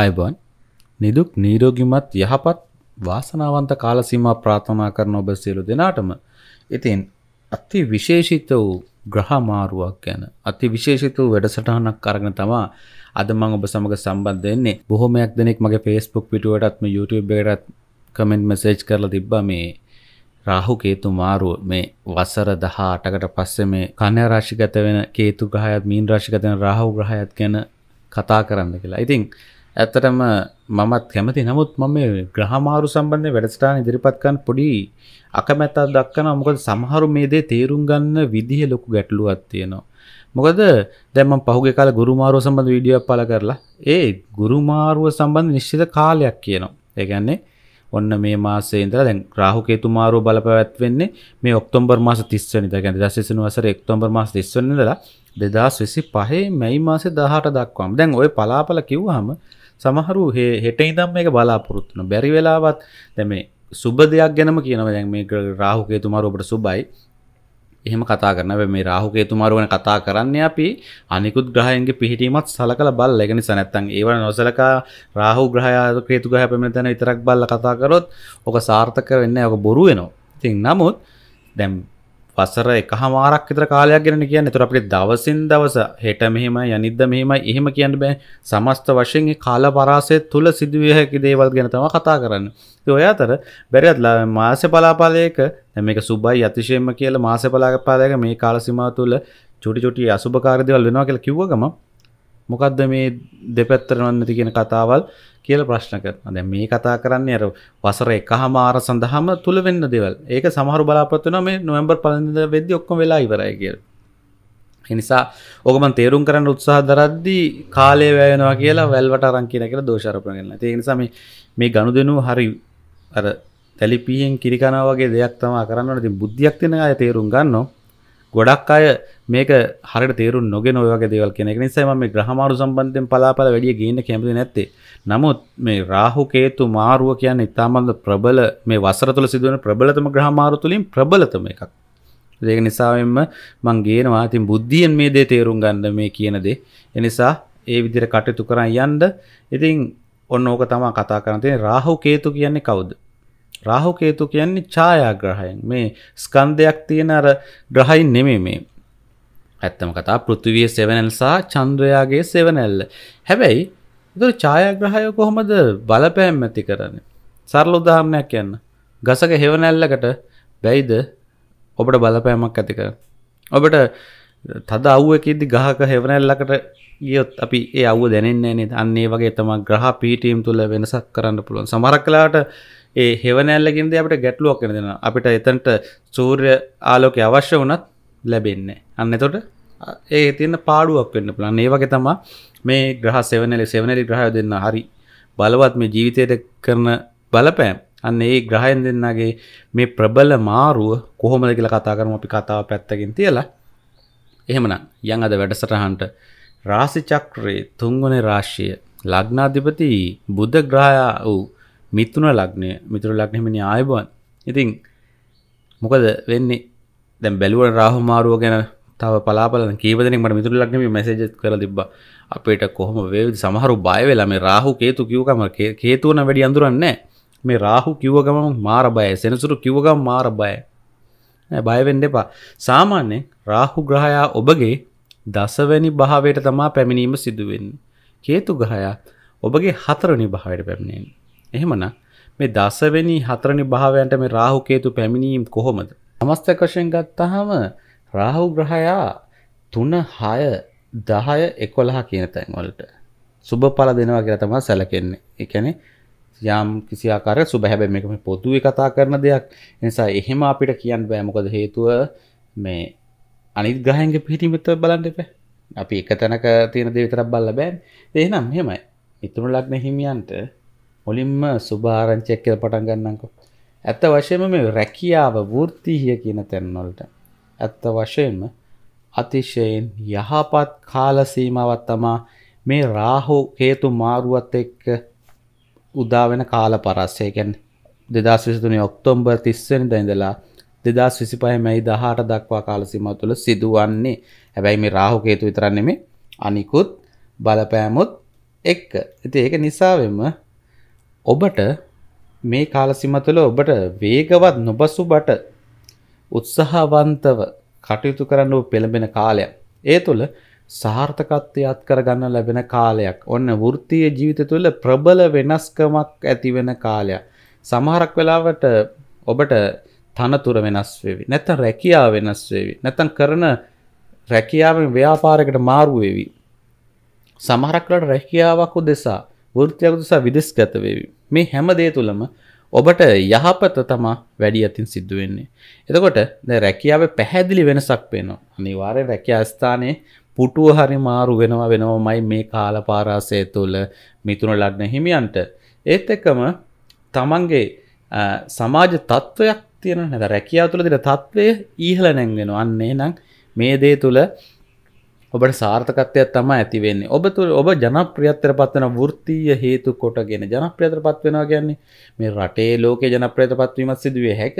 අයබන් නිදුක් නීරෝගිමත් යහපත් වාසනාවන්ත කාලසීමා ප්‍රාථනා කරන ඔබ සියලු දෙනාටම ඉතින් අති විශේෂිත වූ ග්‍රහමාරුවක් ගැන අති විශේෂිත වූ වැඩසටහනක් අරගෙන තමා අද මම ඔබ සමග සම්බන්ධ වෙන්නේ බොහොමයක් දෙනෙක් මගේ Facebook පිටුවටත් මේ YouTube එකටත් කමෙන්ට් මෙසේජ් කරලා තිබ්බා මේ රාහු කේතු මාරුව මේ වසර 18කට පස්සේ මේ කන්‍යා රාශිගත වෙන කේතු ග්‍රහයත් මීන රාශිගත වෙන රාහු ග්‍රහයත් ගැන කතා කරන්න කියලා. ඉතින් ඇත්තටම මමත් කැමති නමුත් මම ග්‍රහමාරු සම්බන්ධය වැඩස්ටාන ඉදිරිපත්කන් පොඩි අකමැතා දක්කන මොකද සමහරු මේ දේ තේරුම් ගන්න විදිහ ලොකු ගැටලුවක් තියෙනවා. මොකද දැම පහුගේ කාල ගුරුමාරුව සම්බඳ විඩිය පල කරලා ඒ ගුරුමාරුව සම්බන්ධ නිශ්චිත කාලයක් කියනවා. ඒගැන්නේ ඔන්න මේ මාසේ ඉඳලා දැන් රාහු කේතු මාරුව බලපැවැත්වෙන්නේ මේ ඔක්තෝබර් මාස 30 වෙනිදා කියන්නේ දසසෙනු වසරේ ඔක්තෝබර් මාස 30 වෙනිදා 2025 මැයි මාසේ 18 දක්වාම. දැන් ওই පලාපල කිව්වහම සමහරු හෙට ඉදම් මේ බලාපොරොත්තුන බැරි වෙලාවත් දැම සුබ දෙයක් ගැනම කියනව දැන් මේ රාහුකේ තුමාරෝපට සුබයි එහෙම කතා කරනව මේ රාහුකේ තුමාරුවන කතා කරන්න අපි අනිකුත් ග්‍රහයන්ගේ පිහිටීමත් සලකල බල් ලගෙන සැනැත්තන් ඒවන නොසලකා රාහු ග්‍රහයාද ක්‍රේතු ගහ පැමි තැන විතරක් බල්ල කතාකරොත් ඕක සාර්ථක වෙන්න ඔක බොරු වෙනවා තින් නමුත් දැම් වසර එකහමාරක් විතර කාලයක් ගැන කියන්නේ. ඒතර අපිට දවසින් දවස හෙට මෙහෙමයි අනිද්දා මෙහෙමයි එහෙම කියන්න බෑ. සමස්ත වශයෙන් මේ කාල පරාසය තුල සිදුවිය හැකි දේවල් ගැන තමයි කතා කරන්නේ. ඉතින් ඔය අතර බැරියත් මාස පලාපාලයක දැන් මේක සුබයි අතිශයම කියලා මාස පලාපාලයක මේ කාල සීමාව තුල චුටි චුටි අසුබකාරී දේවල් වෙනවා කියලා කිව්ව ගම මොකද්ද මේ දෙපැත්තට නන්නති කියන කතාවල් කියල ප්‍රශ්න කරන දැ මේ කතා කරන්නේ අර වසර එක හමාර සඳහම තුළ වෙන්න දෙවල් ඒක සමහරු බලාපත්වන මේ නොවම්බර් පලඳ වෙදදි ඔක්කො වෙලා ඉවරයි කියල එනිසා ඕකමන් තේරුම් කරන්න උත්සාහ දරද්දී කාලය වැයනවා කියලා වැල්වට අරංකින කියලා දෝෂරපගන්න ඒනිසාම මේ ගණු දෙනු හරි අර තැලිපියෙන් කිරිකනාවගේ දෙයක් තමා කරන්න ති බුද්ධියක් තිෙන අය තේරුම් ගන්නවා ගොඩක් අය මේක හරට තේරු නොගෙන ඔයගේ දේවල් කෙනෙක් නිසා මේ ග්‍රහමාරු සම්බන්ධයෙන් පලාපල වැඩිය ගේන්න කැමති නැත්තේ නමුත් මේ රාහු කේතු මාරුව කියන්නේ ඉතාමත් ප්‍රබල මේ වසර තුළ සිදුවන ප්‍රබලතම ග්‍රහමාරු තුලින් ප්‍රබලතම එකක් ඒක නිසාවෙන්ම මං ගේනවා ඉතින් බුද්ධියෙන් මේ දේ තේරුම් ගන්න මේ කියන දේ ඒ නිසා ඒ විදිහට කටයුතු කරන් යන්න ඉතින් ඔන්න ඕක තමයි කතා කරන්න තියෙන්නේ රාහු කේතු කියන්නේ කවුද රාහුකේතු කියන්නේ ඡායාග්‍රහයන්. මේ ස්කන්ධයක් තියෙන අර ග්‍රහයින් නෙමෙයි මේ. ඇත්තම කතා පෘථිවියේ සෙවණැල්ල සහ චන්ද්‍රයාගේ සෙවණැල්ල. හැබැයි ඒතර ඡායාග්‍රහය කොහොමද බලපෑම් ඇති කරන්නේ? සරල උදාහරණයක් කියන්න. ගසක හෙවණැල්ලකට බැයිද ඔබට බලපෑමක් ඇති කරන්නේ? ඔබට තද අවුවකින්දි ගහක හෙවණැල්ලකට ගියොත් අපි ඒ අවුව දැනෙන්නේ නැහැ නේද? අන්න ඒ වගේ තමයි ග්‍රහ පීඨීම් තුල වෙනසක් කරන්න පුළුවන්. සමහරක් වෙලාවට ඒ හෙවනැල්ලකින්ද අපට ගැටලුවක් කෙන දෙෙන අපිට එතන්ට සූර්ය ආලෝකය අවශ්‍ය වනත් ලැබෙන්නේ අන්න තොට ඒ තියන්න පාඩුවක් වෙන්න පුළන් ඒ වගේ තමා මේ ග්‍රහ සෙවනලි සෙවනලි ග්‍රහය දෙන්න හරි බලවත් මේ ජීවිතයට කරන බලපෑම් අන්න ඒ ග්‍රහයන් දෙන්නගේ මේ ප්‍රබල මාරුව කොහොමද කියලා කතා කරම අපි කතාව පැත්තකින් තියලා එහෙමන යන් අද වැඩසටහන්ට රාසි චක්‍රයේ තුන්වන රාශිය ලග්නාධිපති බුද්ධ ග්‍රහයා වූ මිත්තුන ලක්නය මිතුර ලක්නෙමනි ආයබන් ඉතින් මොකද වෙන්නේ දැ බැලුව රාහමාරුව ගැන තව පලාපල කීවදනට මිතුර ලක්නම මැසජ කර තිබ අපට කොහොම වේ සමහරු බයවෙලා මේ රාහු කේතු කිව්කම කේතුවන වැඩි අඳුරන්න මේ රාහු කිව්වගම මාර බය සෙනසුරු කිව්වගම් මාර බය බයවෙන් දෙපා සාමාන්‍යෙන් රාහු ග්‍රහයා ඔබගේ දසවැනි භාවයට තමා පැමිණීම සිදුවෙන් කේතු ග්‍රහයා ඔබගේ හතරනි භාවයට පැමිණෙන් එහෙමනම් මේ දසවෙනි හතරනි භාවයන්ට මේ රාහු කේතු පැමිණීම කොහොමද? සමස්තක වශයෙන් ගත්තාම රාහු ග්‍රහයා 3 6 10 11 කියන තැන් වලට සුබඵල දෙනවා කියලා තමයි සැලකෙන්නේ. ඒ කියන්නේ යම් කිසි ආකාරයක සුබ හැබැයි මේක මේ පොදුවේ කතා කරන දෙයක්. ඒ නිසා එහෙම අපිට කියන්න බෑ. මොකද හේතුව මේ අනිත් ග්‍රහයන්ගේ පිහිටීමත් බලන්න එපා. අපි එක තැනක තියෙන දේ විතරක් බලලා බෑනේ. එහෙනම් මෙහෙමයි. මිතුරු ලග්න හිමියන්ට මුලින්ම සුභාරංචයක් කියල පටන් ගන්නකෝ ඇත්ත වශයෙන්ම මේ රැකියාව වෘත්තිහිය කියන තැන්වලට ඇත්ත වශයෙන්ම අතිශයෙන් යහපත් කාල සීමාවත් තමා මේ රාහු හේතු මාරුවත් එක්ක උදා වෙන කාල පරස්සය කියන්නේ 2023 ඔක්තෝබර් 30 වෙනිදා ඉඳලා 2025 මැයි 18 දක්වා කාල සීමාව තුළ සිදුවන්නේ හැබැයි මේ රාහු හේතු විතරක් නෙමෙයි අනිකුත් බලපෑමුත් එක්ක ඉතින් ඒක නිසාවෙම ඔබට මේ කාලසීම තුළ ඔබට වේගවත් නොබසුබට උත්සාහවන්තව කටයුතු කරන්න ඔබ පෙළඹෙන කාලයක්. ඒ තුළ සාර්ථකත්වයක් කරගන්න ලැබෙන කාලයක්. ඔන්න වෘත්තීය ජීවිත තුළ ප්‍රබල වෙනස්කමක් ඇති වෙන කාලයක්. සමහරක් වෙලාවට ඔබට තනතුර වෙනස් වෙවි. නැත්නම් රැකියාව වෙනස් වෙවි. නැත්නම් කරන රැකියාවෙන් ව්‍යාපාරයකට මාරු වෙවි. සමහරක් වෙලාවට රැකියාවක් උදෙසා වෘත්තියක් උදෙසා විදෙස්ගත වෙවි. මේ හැම දේ තුළම ඔබට යහපත තමා වැඩි අතින් සිද්ධ වෙන්නේ. එතකොට දැන් රැකියාවේ පැහැදිලි වෙනසක් පේනවා. අනිවාර්යෙන් රැකියා ස්ථානයේ පුටුව හරි මාරු වෙනවා වෙනවමයි මේ කාලපාරාසය තුළ මිතුන ලග්න හිමියන්ට. ඒත් එක්කම තමන්ගේ සමාජ තත්ත්වයක් තියෙන නැත රැකියාව තුළ දෙන තත්ත්වය ඊහළ නැංගෙන අන්නේ නම් මේ දේ තුළ ඔබට සාර්ථකත්වයක් තම ඇතිවෙන්නේ ඔබ තුළ ඔබ ජනප්‍රියත්තර පත්වන වෘත්තීය හේතු කොටගෙන ජනප්‍රියතර පත්වෙනවා ගැන්නේ මේ රටේ ලෝක ජනප්‍රියත පත්වීමත් සිදුවේ හැක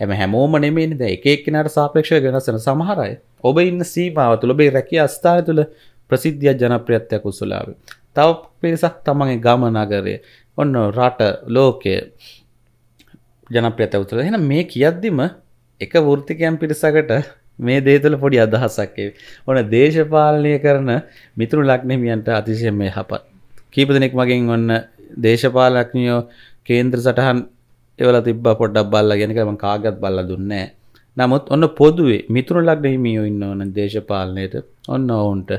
ඇම හැමෝම නෙමේනි ද එකක්නට සාපේක්ෂ වෙනසන සමහරයි ඔබ ඉන්න සීමාව තුළ ඔබේ රැකි අස්ථාය තුළ ප්‍රසිද්ධිය ජනප්‍රියත්වයක් උසුලාව තව පිරිසක් තමන්ගේ ගම නගරය ඔන්න රට ලෝකය ජනප්‍රියත උතුළ එන මේ කියද්දිම එක වෘතිකයන් පිරිසකට මේ දේතුල පොඩි අදහසක්කේ ඕන දේශපාලනය කරන මිතුරු ලක්නමියන්ට අතිශය මේ හපත් කීප දෙනෙක් මගින් ඔන්න දේශපාලක්නියෝ කේන්ද්‍ර සටහන් එවල තිබ පොඩ්ඩක් බල්ල ගැනකම කාගත් බල්ල දුන්නෑ නමුත් ඔන්න පොදුවේ මිතුරු ලක්නහිමියෝ ඉන්න ඕන දේශපාලනයට ඔන්න ඔවුන්ට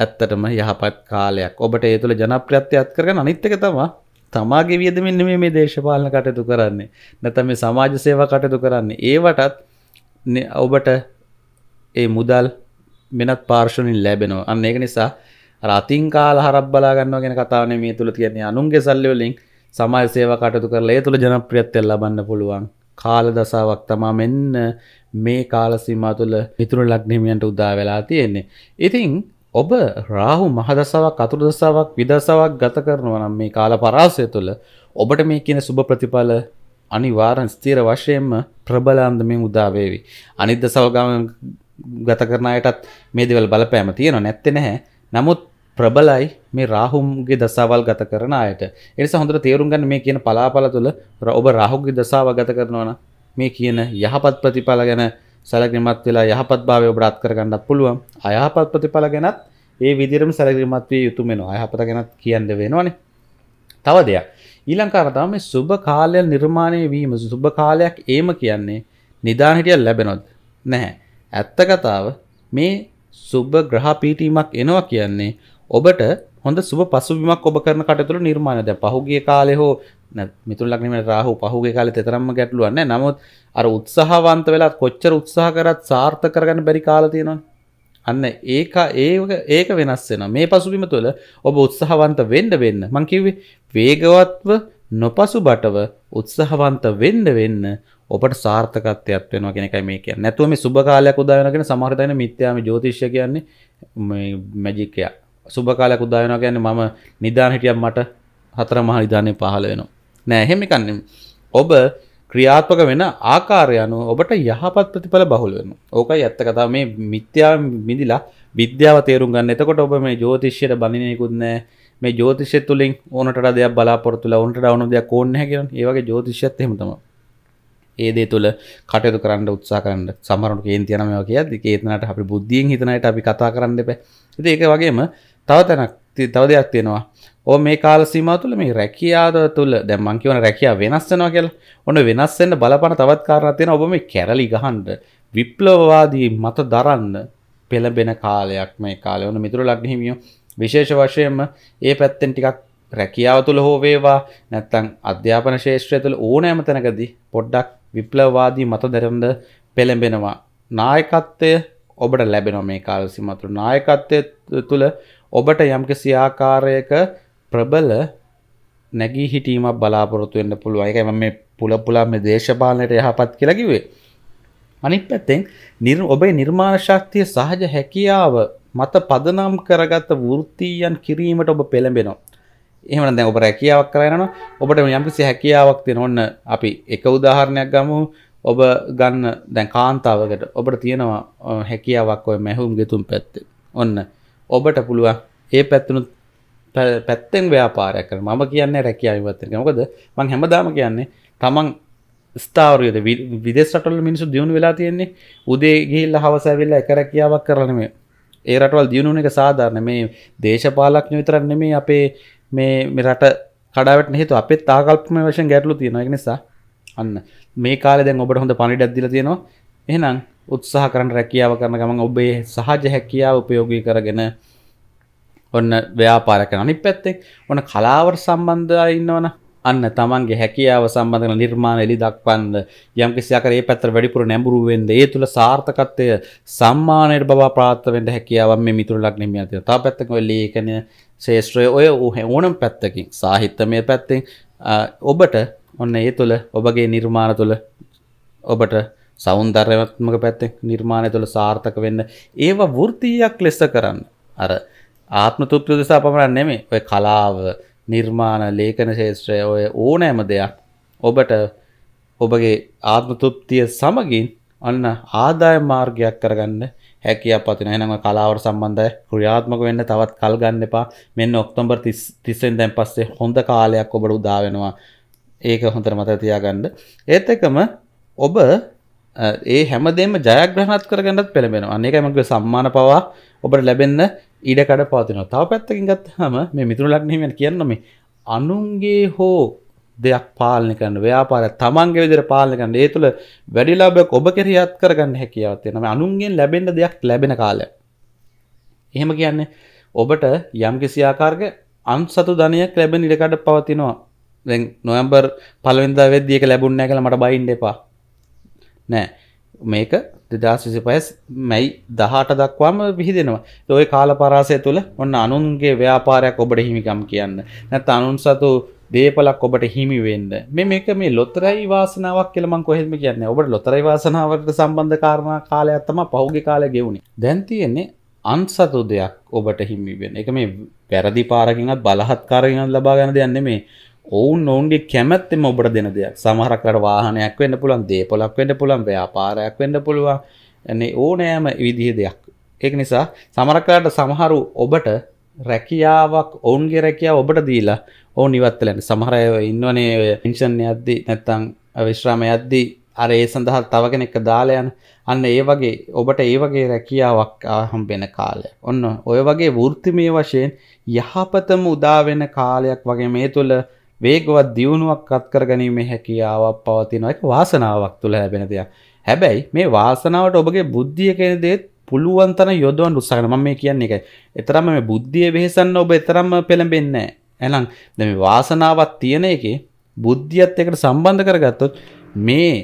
ඇත්තටම යහපත් කාලයක් ඔබට ඒ තුළ ජනප්‍රත්්‍යයත් කරන අනිත්තක තමා තමාගේ වියද මෙන්න මේ දේශපාලන කටයුතු කරන්නේ නැතම සමාජ සේවා කටයුතු කරන්නේ ඒවටත් ඔබට ඒ මුදල් වෙනත් පාර්ශණින් ලැබෙනවා අන්න ඒක නිසා රතින් කාල හරක් බලාගන්න ගැන කතාවන මේ තුළ තියන්නේ අනුන්ගේ සල්ලිවලින් සමාජ සේව කටතු කරලා ඒ තුළ ජනප්‍රියත්වය ලබන්න පුළුවන් කාල දසාවක් තමා මෙන්න මේ කාලසීමා තුළ මිතුරු ලක්නිමියන්ට උදා වෙලා තියෙන්නේ ඉතිං ඔබ රාහු මහදසාවක් අතුරු දසාවක් විදසාවක් ගත කරනවා නම් මේ කාල පරාසය තුළ ඔබට මේ කියන සුබ ප්‍රතිඵල අනිවාර්යෙන් ස්ථිර වශයෙන්ම ප්‍රබලාන්දමින් උදාවේවි. අනිද්ද සවගම ගත කරන අයටත් මේ දෙවල් බලපෑම තියෙන නැත්තේ නැහැ. නමුත් ප්‍රබලයි මේ රාහුම්ගේ දසාවල් ගත කරන අයට. ඒ නිසා හොඳට තේරුම් ගන්න මේ කියන පලාපල තුල ඔබ රාහුගේ දසාව ගත කරනවා මේ කියන යහපත් ප්‍රතිඵල ගැන සැලකිලිමත් වෙලා යහපත් භාවය ඔබට අත් කරගන්නත් පුළුවන්. අයහපත් ප්‍රතිඵල ගැනත් ඒ විදිහටම සැලකිලිමත් විය යුතුම වෙනවා. අයහපත ගැනත් කියන්න වෙනවනේ. තව දෙයක්. ඊලංකාරතාව මේ සුභ කාලය නිර්මාණය වීම සුභ කාලයක් ඒම කියන්නේ නිදානහිටිය ලැබෙනොත් නැහැ. ඇත්ත කතාව මේ සුබ ග්‍රහ පීටීමක් එනවා කියන්නේ ඔබට හොඳ සුබ පසුබිමක් ඔබ කරන කටතුළ නිර්මාණද පහුගේ කාලෙ හෝ මිතුල්ලක්නීමට රාහු පහුගේ කාලෙ තෙතරම්ම ගැටලුවන්න නමුත් අර උත්සාහවන්ත වෙලා කොච්චර උත්සාහ කරත් සාර්ථ කරගන්න බැරි කාලතියෙනවා අන්න ඒක ඒක ඒක වෙනස් වෙන මේ පසුබිම තුළ ඔබ උත්සාහවන්ත වෙන්න වෙන්න මං කිව්වේ වේගවත්ව නොපසු බටව උත්සාහවන්ත වෙන්න වෙන්න ඔබට සාර්ථකත්වයක් වෙනවා කියන එකයි මේ කියන්නේ. නැතුව මේ සුබ කාලයක් උදා වෙනවා කියන සමහර දයන මිත්‍යාමි ජ්‍යොතිෂය කියන්නේ මේ මැජික් එක. සුබ කාලයක් උදා වෙනවා කියන්නේ මම නිදාන හිටියක් මට හතර මහා නිදානේ පහළ වෙනවා. නෑ එහෙම එකක් නෙමෙයි. ඔබ ක්‍රියාත්මක වෙන ආකාරය අනුව ඔබට යහපත් ප්‍රතිඵල බහුල වෙනවා. ඕකයි ඇත්ත කතාව මේ මිත්‍යා මිදිලා විද්‍යාව තේරුම් ගන්න. එතකොට ඔබ මේ ජ්‍යොතිෂයට බඳිනෙකුත් නැහැ. මේ ජ්‍යොතිෂය තුලින් ඕනට දෙයක් බලාපොරොත්තු වෙලා ඕනට ඕන දෙයක් ඕනේ නැහැ කියන. ඒ වගේ ජ්‍යොතිෂයත් එහෙම තමයි. ඒ දේ තුළ කටයුතු කරන්න උත්සාහ කරන්න. සමහරවිට කේන්ති යන මේවා කියද්දි කේතනට අපි බුද්ධියෙන් හිතන අයට අපි කතා කරන්න එපා. ඉතින් ඒක වගේම තව තැනක් තව දෙයක් තියෙනවා. ඕ මේ කාල සීම තුළ මේ රැකියාව තුළ දැන් මං කියවන රැකියාව වෙනස් වෙනවා කියලා ඔන්න වෙනස් වෙන්න බලපන තවත් කාරණා තියෙනවා ඔබ මේ කැරලි ගහන්න විප්ලවවාදී මත දරන්න පෙළඹෙන කාලයක් මේ කාලේ ඔන්න මිතුරු ලග්න හිමියෝ විශේෂ වශයෙන්ම ඒ පැත්තෙන් ටිකක් රැකියාව තුළ හෝ වේවා නැත්තං අධ්‍යාපන ශේෂත්‍රය තුළ ඕනෑම තැනකදී පොඩ්ඩක් විප්ලවවාදී මත දැරම්ද පෙළඹෙනවා. නායකත්වය ඔබට ලැබෙනවා මේ කාලසිමතුරු නායකත්වය තුළ ඔබට යම්කිසි ආකාරයක ප්‍රබල නැගී හිටීමක් බලාපොරොත්තු වෙන්න පුළුවන් එක මේ පුල පුලා මේ දේශපාලනයට යහපත් කියලකිවේ අනිත් පැත්තෙන් නිර් ඔබේ නිර්මාණ ශක්තිය සහජ හැකියාව මත පදනම් කරගත්ත වෘත්තීයන් කිරීමට ඔබ පෙළඹෙනවා එහෙමන දැන් ඔබ රැකියාවක් කරයනවා ඔබට යම්කිසි හැකියාවක් තියෙන ඔන්න අපි එක උදාහරණයක් ගමු ඔබ ගන්න දැන් කාන්තාවකට ඔබට තියෙනවා හැකියාවක් ඔය මැහුම් ගෙතුම් පැත්තේ ඔන්න ඔබට පුළුවන් ඒ පැත්තනුත් පැත්තෙන් ව්‍යාපාරයක් කර මම කියන්නේ රැකිය අයිවත්තක මොකද මං හැමදාම කියන්නේ තමන් ස්ථාවරයද විදෙස්ටල් මිනිසු දියුණු වෙලා තියෙන්නේ උදේ ගිල්ල හවසැවිල්ල එක රැකියාවක් කරනම ඒ රටවල් දියුණුන එක සාධාරණ මේ දේශපාලක්ඥ විතරන්න මේ අපේ මේ රට කඩාවට නේතු අපේ තාකල්පම වශයෙන් ගැටලු තියෙන එක නිසා අන්න මේ කාල දැන් ඔබට හොඳ පණිඩ ඇදදිල තියෙනවා එහෙනම් උත්සාහ කරන්න රැකියාව කරන ගමන් ඔබේ සහජ හැකියාව උපයෝගී කරගෙන ඔන්න ව්‍යාපාර කරන අනිත් පැත්තෙන් ඔන්න කලාවට සම්බන්ධය ඉන්නවනේ අන්න තමන්ගේ හැකියාව සම්බඳධන නිර්මාණ එලි දක්වන්න යම් කිසිකරේ පැත්‍ර වැඩිපුර නැඹුරුවෙන්ද ඒ තුළ සාර්ථකත්වය සම්මානයට බව පාත්තවෙන්ට හැකියාවන් මේ මිතුර ලක්නම ඇති තා පැත්තක ලේකනය ශේෂත්‍රය ඔය හ ඕනම් පැත්තකින් සාහිත්‍යමය පැත්තෙන් ඔබට ඔන්න ඒ තුළ ඔබගේ නිර්මාණ තුළ ඔබට සෞන්දර්යවත්මක පැත්තෙන් නිර්මාණය තුළ සාර්ථක වෙන්න ඒවා වෘතියක් ලෙස කරන්න අර ආත්ම තෘප්තිය දෙසා පමණක් නෙමෙයි. ඔය කලාව, නිර්මාණ, ලේඛන ශාස්ත්‍රය ඔය ඕනෑම දෙයක් ඔබට ඔබගේ ආත්ම තෘප්තිය සමගින් අන්න ආදායම් මාර්ගයක් කරගන්න හැකියාවක් පතින. එහෙනම් ඔය කලාවට සම්බන්ධයි ක්‍රියාත්මක වෙන්න තවත් කල් ගන්න එපා. මෙන්න ඔක්තෝබර් 30 වෙනිදාන් දැන් පස්සේ හොඳ කාලයක් ඔබට උදා වෙනවා. ඒක හොඳට මතක තියාගන්න. ඒත් එකම ඔබ ඒ හැමදේම ජයග්‍රහණත් කරගන්නත් පෙළඹෙනවා අනේක මගේ සම්මාන පවා ඔබට ලැබෙන්න ඊඩකඩ පවතිනවා තව පැත්තකින් ගත්තහම මේ මිතුරු ලග්නීමෙන් කියන්නේ මේ අනුන්ගේ හෝ දෙයක් පාලනය කරන්න ව්‍යාපාරය තමන්ගේ විදිහට පාලනය කරන්න ඒ තුළ වැඩි ලාභයක් ඔබ කෙරෙහිත් කරගන්න හැකියාවක් තියෙනවා මේ අනුන්ගෙන් ලැබෙන්න දෙයක් ලැබෙන කාලය එහෙම කියන්නේ ඔබට යම් කිසි ආකාරයක අන්සතු ධනයක් ලැබෙන ඉඩකඩ පවතිනවා දැන් නොවැම්බර් පළවෙනිදා වෙද්දී ඒක ලැබුණ නැහැ කියලා මට බයින්න එපා නෑ මේක දෙදස් විසිපයස් මැයි දහට දක්වාම විහිදෙනවා ඔය කාල පරාසය තුළ ඔන්න අනුන්ගේ ව්‍යාපාරයක් ඔබට හිමිකම් කියන්න නැත් අනුන් සතු දේපලක් ඔබට හිමිවෙන්න මේ මේක මේ ලොතරයි වාසනාවක් කියලමං කොහෙම කියන්න ඔබට ලොතරයි වාසනාවට සම්බන්ධ කාරණ කාලයක් තම පහුගේ කාලය ගෙවුණේ දැන් තියෙන්නේ අන්සතු දෙයක් ඔබට හිමිවෙන එක මේ වැරදි පාරකින්වත් බලහත්කාරකින්වත් ලබා ගන්න දෙයක් නෙමේ ඔවුන් ඔවුන්ගේ කැමැත්තෙම ඔබට දෙන දෙයක් සමහරකට වාහනයක් වෙන්න පුළුවන් දේපොලක් වෙන්න පුළුවන් ව්‍යාපාරයක් වෙන්න පුළුවන් එන්නේ ඕනෑම විදිහ දෙයක් ඒක නිසා සමරකාට සමහරු ඔබට රැකියාවක් ඔවුන්ගේ රැකියාව ඔබට දීලා ඕන් ඉවත් වෙලා යනවා සමහර අය ඉන්නවනේ ඔය පෙන්ෂන් යද්දී නැත්නම් විශ්‍රාම යද්දී අර ඒ සඳහා තව කෙනෙක් දාලා යන අන්න ඒ වගේ ඔබට ඒ වගේ රැකියාවක් හම්බෙන කාලයක්. ඔන්න ඔය වගේ වෘත්තිමය වශයෙන් යහපතම උදා වෙන කාලයක් වගේ මේ තුල වේගවත් දියුණුවක් අත්කර ගැනීමේ හැකියාවක් පවතින එක වාසනාවක් තුළ ලැබෙන දෙයක්. හැබැයි මේ වාසනාවට ඔබගේ බුද්ධිය කියන දේත් පුළුවන් තරම් යොදවන්න උත්සාහ මම මේ කියන්නේ ඒකයි. ඒතරම්ම මේ බුද්ධිය වෙහසන්න ඔබ ඒතරම්ම පෙළඹෙන්නේ නැහැ. එහෙනම් දැන් මේ වාසනාවක් තියෙන එකේ බුද්ධියත් එක්ක සම්බන්ධ කරගත්තොත් මේ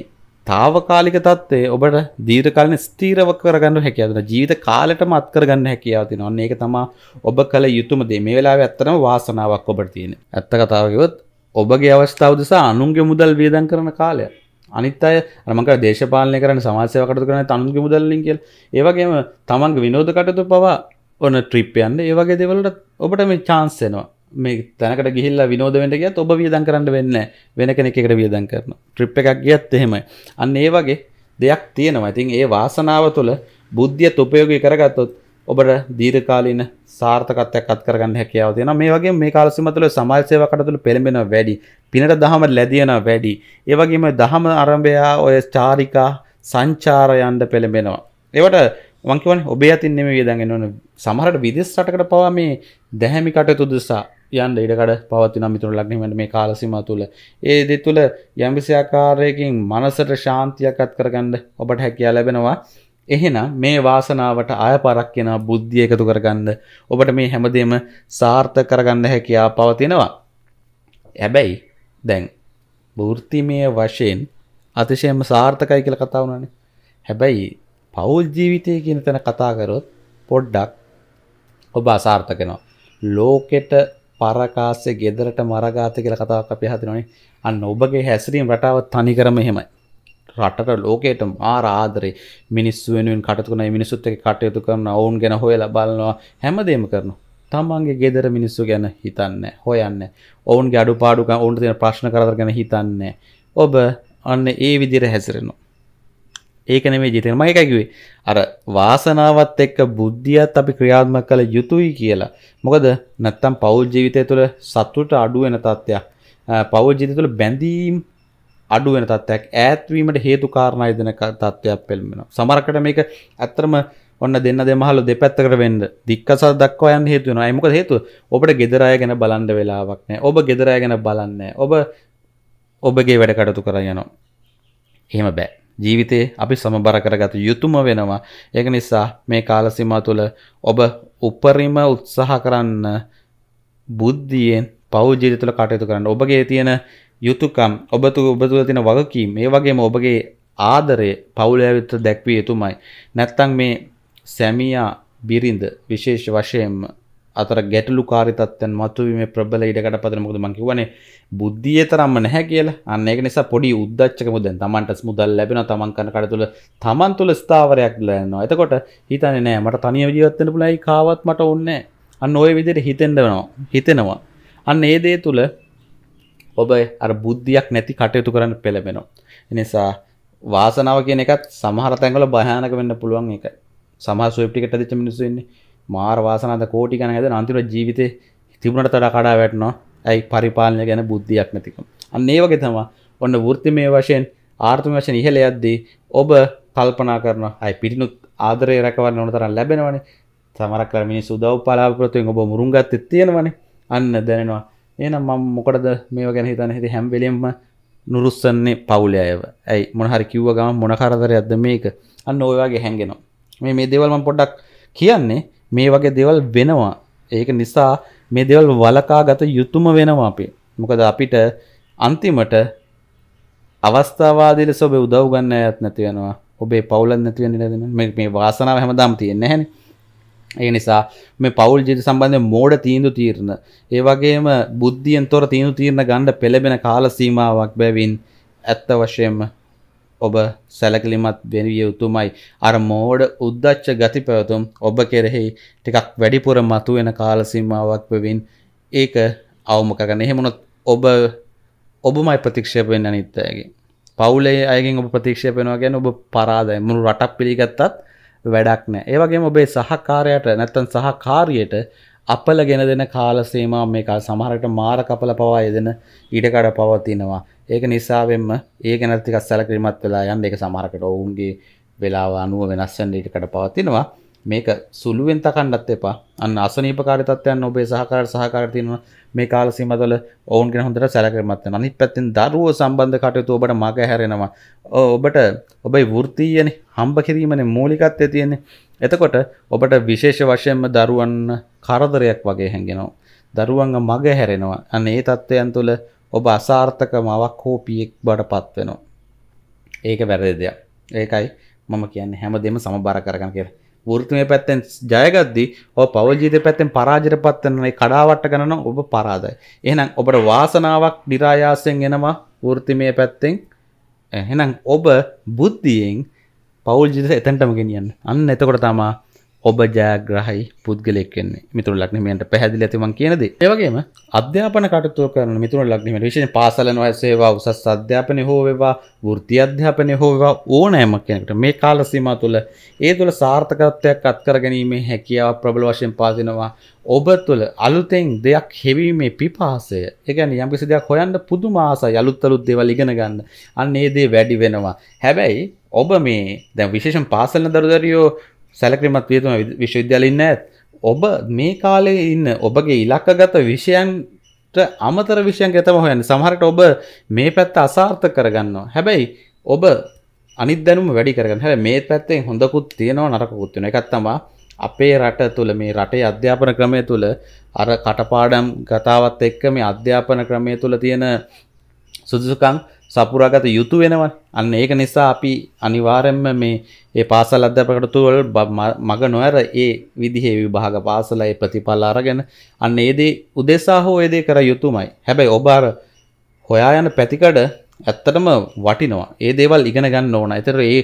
తాවකාලික தත්ත්වය ඔබට දීර්ඝකාලීන ස්ථිරව කරගන්න හැකියාව දෙනවා. ජීවිත කාලෙටම අත් කරගන්න හැකියාව දෙනවා. අන්න ඒක තමයි ඔබ කළ යුතුම දේ. මේ වෙලාවේ ඇත්තටම වාසනාවක් ඔබට තියෙන. ඇත්ත කතාව කිව්වොත් ඔබගේ අවස්ථාව දෙසා අනුන්ගේ මුදල් වියදම් කරන කාලය අනිත් අය මක දේශපාලනය කරන සමාසයකට කරන තනුන්ගේ මුදල්ලින් කියල් ඒවගේම තමන්ගේ විනෝධ කටතු පවා ඔන්න ට්‍රිප් යන්න ඒවගේ දෙවලට ඔබට මේ චාන්සෙනවා මේ තැනකට ගිහිල්ල විනෝදවට ගියත් ඔබ වියදන් කරන්න වෙන්න වෙන කෙනෙකට වියදන් කරන ට්‍රිප් එකක් ගියත් එහෙමයි අන්න ඒ වගේ දෙයක් තියෙනවා ඉතින් ඒ වාසනාව තුළ බුද්ධිය තුපයෝගී කරගත්තොත් ඔබට දීර්කාලීන සාර්ථකත්වයක් අත් කරගන්න හැකියාව තියෙනවා. මේ වගේම මේ කාලසීම තුළ සමාජ සේවා කටයුතු පෙළඹෙන වැඩි, පිනට දහම ලැබියන වැඩි. ඒ වගේම දහම ආරම්භය ඔය චාරිකා සංචාරයන්ට පෙළඹෙනවා. ඒවට මං කියවනේ ඔබේ අතින් නෙමෙයි වියදම් වෙනවනේ. සමහරට විදේශ රටකට පවා මේ දැහැමි කටයුතු දෙසා යන්න ඉඩකඩ පවතින මිතුරු ලග්නීමට මේ කාලසීමා තුළ ඒ දෙ තුළ යම්විසි ආකාරයකින් මනසට ශාන්තියක් අත් කරගන්න ඔබට හැකියාව ලැබෙනවා එහෙනම් මේ වාසනාවට ආයපාරක් කියන බුද්ධිය එකතු කරගන්න ඔබට මේ හැමදේම සාර්ථක කරගන්න හැකියාව පවතිනවා. හැබැයි දැන් වෘත්තිමය වශයෙන් අතිශයම සාර්ථකයි කියලා කතා වුණානේ. හැබැයි පෞල් ජීවිතය කියන තැන කතා කරොත් පොඩ්ඩක් ඔබ අසාර්ථක වෙනවා. ලෝකෙට පරකාසේ ගෙදරට මරගාත කියලා කතාවක් අපි හදිනවනේ. අන්න ඔබගේ හැසිරීම රටාව තනි කරම එහෙමයි. රටට ලෝකයට ආර ආදරේ මිනිස්සු වෙනුවෙන් කටයුතු කරන මිනිස්සුත් එක්ක කටයුතු කරන ඔවුන් ගැන හොයලා බලනවා හැමදේම කරනවා තමන්ගේ ගෙදර මිනිස්සු ගැන හිතන්නේ හොයන්නේ ඔවුන්ගේ අඩුපාඩුකම් ඔවුන්ට තියෙන ප්‍රශ්න කරදර ගැන හිතන්නේ ඔබ අන්න ඒ විදිහට හැසිරෙනවා ඒක නෙමේ ජීතේ මම ඒකයි කිව්වේ අර වාසනාවත් එක්ක බුද්ධියත් අපි ක්‍රියාත්මක කළ යුතුයි කියලා මොකද නැත්තම් පෞල් ජීවිතය තුළ සතුට අඩු වෙන තත්ත්වයක් පෞල් ජීවිතය තුළ බැඳීම් අඩු වෙන තත්ත්වයක් ඈත්වීමට හේතු කාරණා දෙන තත්ත්වයක් පෙළඹෙනවා. සමහරකට මේක ඇත්තම ඔන්න දෙන්න දෙමහල දෙපැත්තකට වෙන්න දික්කසල් දක්වා යන්න හේතු වෙනවා. ඒ මොකද හේතුව? ඔබට gedara ගැන බලන්න වෙලාවක් නැහැ. ඔබ gedara ගැන බලන්නේ ඔබ ඔබගේ වැඩ කටයුතු කරගෙන යනවා. එහෙම බෑ. ජීවිතේ අපි සමබර කරගත යුතුම වෙනවා. ඒක නිසා මේ කාල සීමා තුළ ඔබ උපරිම උත්සාහ කරන්න බුද්ධියෙන් පෞද්ගලික තුළ කටයුතු කරන්න. ඔබගේ තියෙන යුතුයකම් ඔබතු ඔබ තුළ තියෙන වගකීම් ඒ වගේම ඔබගේ ආදරය පවුල ඇවිත් දැක්විය යුතුමයි. නැත්තම් මේ සැමියා බිරිඳ විශේෂ වශයෙන්ම අතර ගැටලුකාරී තත්ත්වයන් මතුවීමේ ප්‍රබල ඉඩකට පදන මොකද මම කියවනේ බුද්ධිය තරම්ම නැහැ කියලා. අන්න ඒක නිසා පොඩි උද්දච්චකම දැන් Tamanට මුදල් ලැබෙනවා Taman කරන කඩ තුල Taman තුල ස්ථාවරයක් ලැබෙනවා. එතකොට හිතන්නේ නෑ මට තනියම ජීවත් වෙන්න පුළුවන් කාවත් මට ඕනේ අන්න ওই විදිහට හිතෙන්න වෙනවා. හිතෙනවා. අන්න ඒ දේ තුල ඔබ අර බුද්ධියක් නැති කටයුතු කරන්න පෙළබෙනවා. එනිසා වාසනාව කියන එකත් සමහර තැන්වල භයානක වෙන්න පුළුවන් එක. සමහර ස්විප් ටිකට හදිච්ච මිනිස්සු ඉන්නේ මාර වාසනාවද කෝටි ගණන් හැදෙන අන්තිම ජීවිතේ තිබුණට වඩා කඩා වැටෙනවා. ඇයි පරිපාලනය ගැන බුද්ධියක් නැතිකම. අන්න ඒ වගේ තමයි ඔන්න වෘත්තිමය වශයෙන් ආර්ථික වශයෙන් ඉහළ යද්දී ඔබ කල්පනා කරනවා අයි පිටිනුත් ආදරය රැකවන්න ඕන තරම් ලැබෙනවනේ සමරක් කරමිනි සුදව් පලාපොරොත්තුවෙන් ඔබ මුරුංගත්තේ තියෙනවනේ අන්න දැනෙනවා ඒනම් මම මොකටද මේ ගැන හිතන හිති හැම්වෙලෙම්ම නුරුස්සන්නේ පවුල අයව ඇයි මොනහරි කිව්ව ගම මොනකරදරයක්ද මේක අන්න ඔයවාගේ හැන්ගෙනවා මේ මේ දෙවල්ම පොඩ්ඩක් කියන්නේ මේ වගේ දෙවල් වෙනවා ඒක නිසා මේ දෙවල් වලකා ගත යුතුම වෙනවා අපේ මොකද අපිට අන්තිමට අවස්ථාවාදල සොබ උදව් ගන්න ඇත් නැතිවෙනවා ඔබේ පවුලන් නැතිවෙන මේ වාසනාව හැමදාම් තියෙන්නේ හැනේ ඒ නිසා මේ පවුල් ජීවිත සම්බන්ධයෙන් මෝඩ තීන්දුව తీරන ඒ වගේම බුද්ධියෙන් තොර තීන්දුව తీරන ගන්න පෙළඹෙන කාල සීමාවක් බැවින් ඇත්ත වශයෙන්ම ඔබ සැලකිලිමත් වෙනිය යුතුමයි අර මෝඩ උද්දච්ච ගති පැවතුම් ඔබ කෙරෙහි ටිකක් වැඩිපුර මතුවෙන කාල සීමාවක් බැවින් ඒක අවම කරගන්න එහෙම වුණොත් ඔබ ඔබමයි ප්‍රතික්ෂේප වෙන්න අනිත් අයගෙන් පවුලේ අයගෙන් ඔබ ප්‍රතික්ෂේප වෙනවා කියන්නේ ඔබ පරාදයි මුළු රටක් පිළිගත්තත් වැඩක් නෑ. ඒ වගේම ඔබේ සහකාරයට නැත්තම් සහකාරියට අපල ගෙන දෙන කාල සීමාව මේක සමහරට මාර කපල පවා යෙදෙන ඊටකඩ පවතිනවා. ඒක නිසාවෙන්ම ඒ ගැන ටිකක් සැලකිලිමත් වෙලා යන්න. ඒක සමහරකට ඔවුන්ගේ වෙලාව අනුව වෙනස් වෙන ඊටකඩ පවතිනවා. මේක සුළුවෙන් තකන්නත් එපා අන්න අසනීපකාරී තත්ත්වයන් ඔබේ සහකාර සහකාර තියෙනවා මේ කාල සීමාවල ඔවුන් ගැන හොඳට සැලකිලිමත් වෙන්න. අනිත් පැත්තෙන් දරුවෝ සම්බන්ධ කටයුතු ඔබට මග හැරෙනවා. ඔබට ඔබේ වෘත්තීයනේ හම්බ කිරීමනේ මූලිකත්වයේ තියෙන්නේ. එතකොට ඔබට විශේෂ වශයෙන්ම දරුවන් කරදරයක් වගේ හැංගෙනවා. දරුවන්ව මග හැරෙනවා. අන්න ඒ තත්ත්වයන් තුළ ඔබ අසාර්ථක මවක් හෝ පියෙක් බවට පත්වෙනවා. ඒක වැරදි දෙයක්. ඒකයි මම කියන්නේ හැමදේම සමබර කරගන්න කියලා. වෘත්මය පැත්තෙන් ජයගද්දී ඔ පවජීත පැත්තෙන් පරාජයට පත්වනයි කඩාවට ගණන ඔබ පරාදයි. එහෙනම් ඔබට වාසනාවක් නිරායාසයෙන් එනවා වෘත්තිමය පැත්තෙන් එහෙනම් ඔබ බුද්ධියෙන් පවුල් ජිත එතැන්ටම ගෙනියන්න අන්න එතකොට තමා ඔබ ජයග්‍රහයි පුද්ගලෙක් වෙන්නේ මිතුරු ලග්නමයන්ට පැහැදිලි ඇති මං කියන දේ. ඒ වගේම අධ්‍යාපන කටයුතු කරන මිතුරු ලග්නමයන් විශේෂයෙන් පාසලන වයසේවා උසස් අධ්‍යාපනය හෝ වේවා වෘත්ති අධ්‍යාපනය හෝ වේවා ඕනෑම කෙනෙකුට මේ කාල සීමා තුළ ඒ තුළ සාර්ථකත්වයක් අත්කර ගැනීමේ හැකියාව ප්‍රබල වශයෙන් පාදිනවා. ඔබ තුළ අලුතෙන් දෙයක් හෙවීමේ පිපාසය. ඒ කියන්නේ යම්කිසි දෙයක් හොයන්න පුදුම ආසයි අලුත් අලුත් දේවල් ඉගෙන ගන්න. අන්න ඒ දේ වැඩි වෙනවා. හැබැයි ඔබ මේ දැන් විශේෂ පාසලන දරුදරියෝ සැලක්‍රීමත් පියතුම විශ්වවිද්‍යාලින්න ඇත් ඔබ මේ කාලේ ඉන්න ඔබගේ ඉලක්ක ගත විෂයන්ට අමතර විෂයන් ඇතම හොයන්න සමහරට ඔබ මේ පැත්ත අසාර්ථ කරගන්නවා හැබැයි ඔබ අනිදැනුම වැඩි කරගන්න හැ මේ පැත්තේ හොඳකුත් තියෙනවා නරකුත් වෙන එකක් තමා අපේ රට තුළ මේ රටේ අධ්‍යාපන ක්‍රමය තුළ අර කටපාඩම් කතාවත් එක්ක මේ අධ්‍යාපන ක්‍රමය තුළ තියෙන සුදුසුකම් සපුරාගත යුතු වෙනවා. අන්න ඒක නිසා අපි අනිවාර්යයෙන්ම මේ ඒ පාසල් අධ්‍යාපකකටතු වල මග නොඇර ඒ විදිහේ විභාග පාසලයි ප්‍රතිඵල අරගෙන අන්න ඒ දේ උදෙසා හෝ ඒ දේ කර යුතුමයි. හැබැයි ඔබ අර හොයා යන පැතිකඩ ඇත්තටම වටිනවා. ඒ දේවල් ඉගෙන ගන්න ඕන. ඒතර ඒ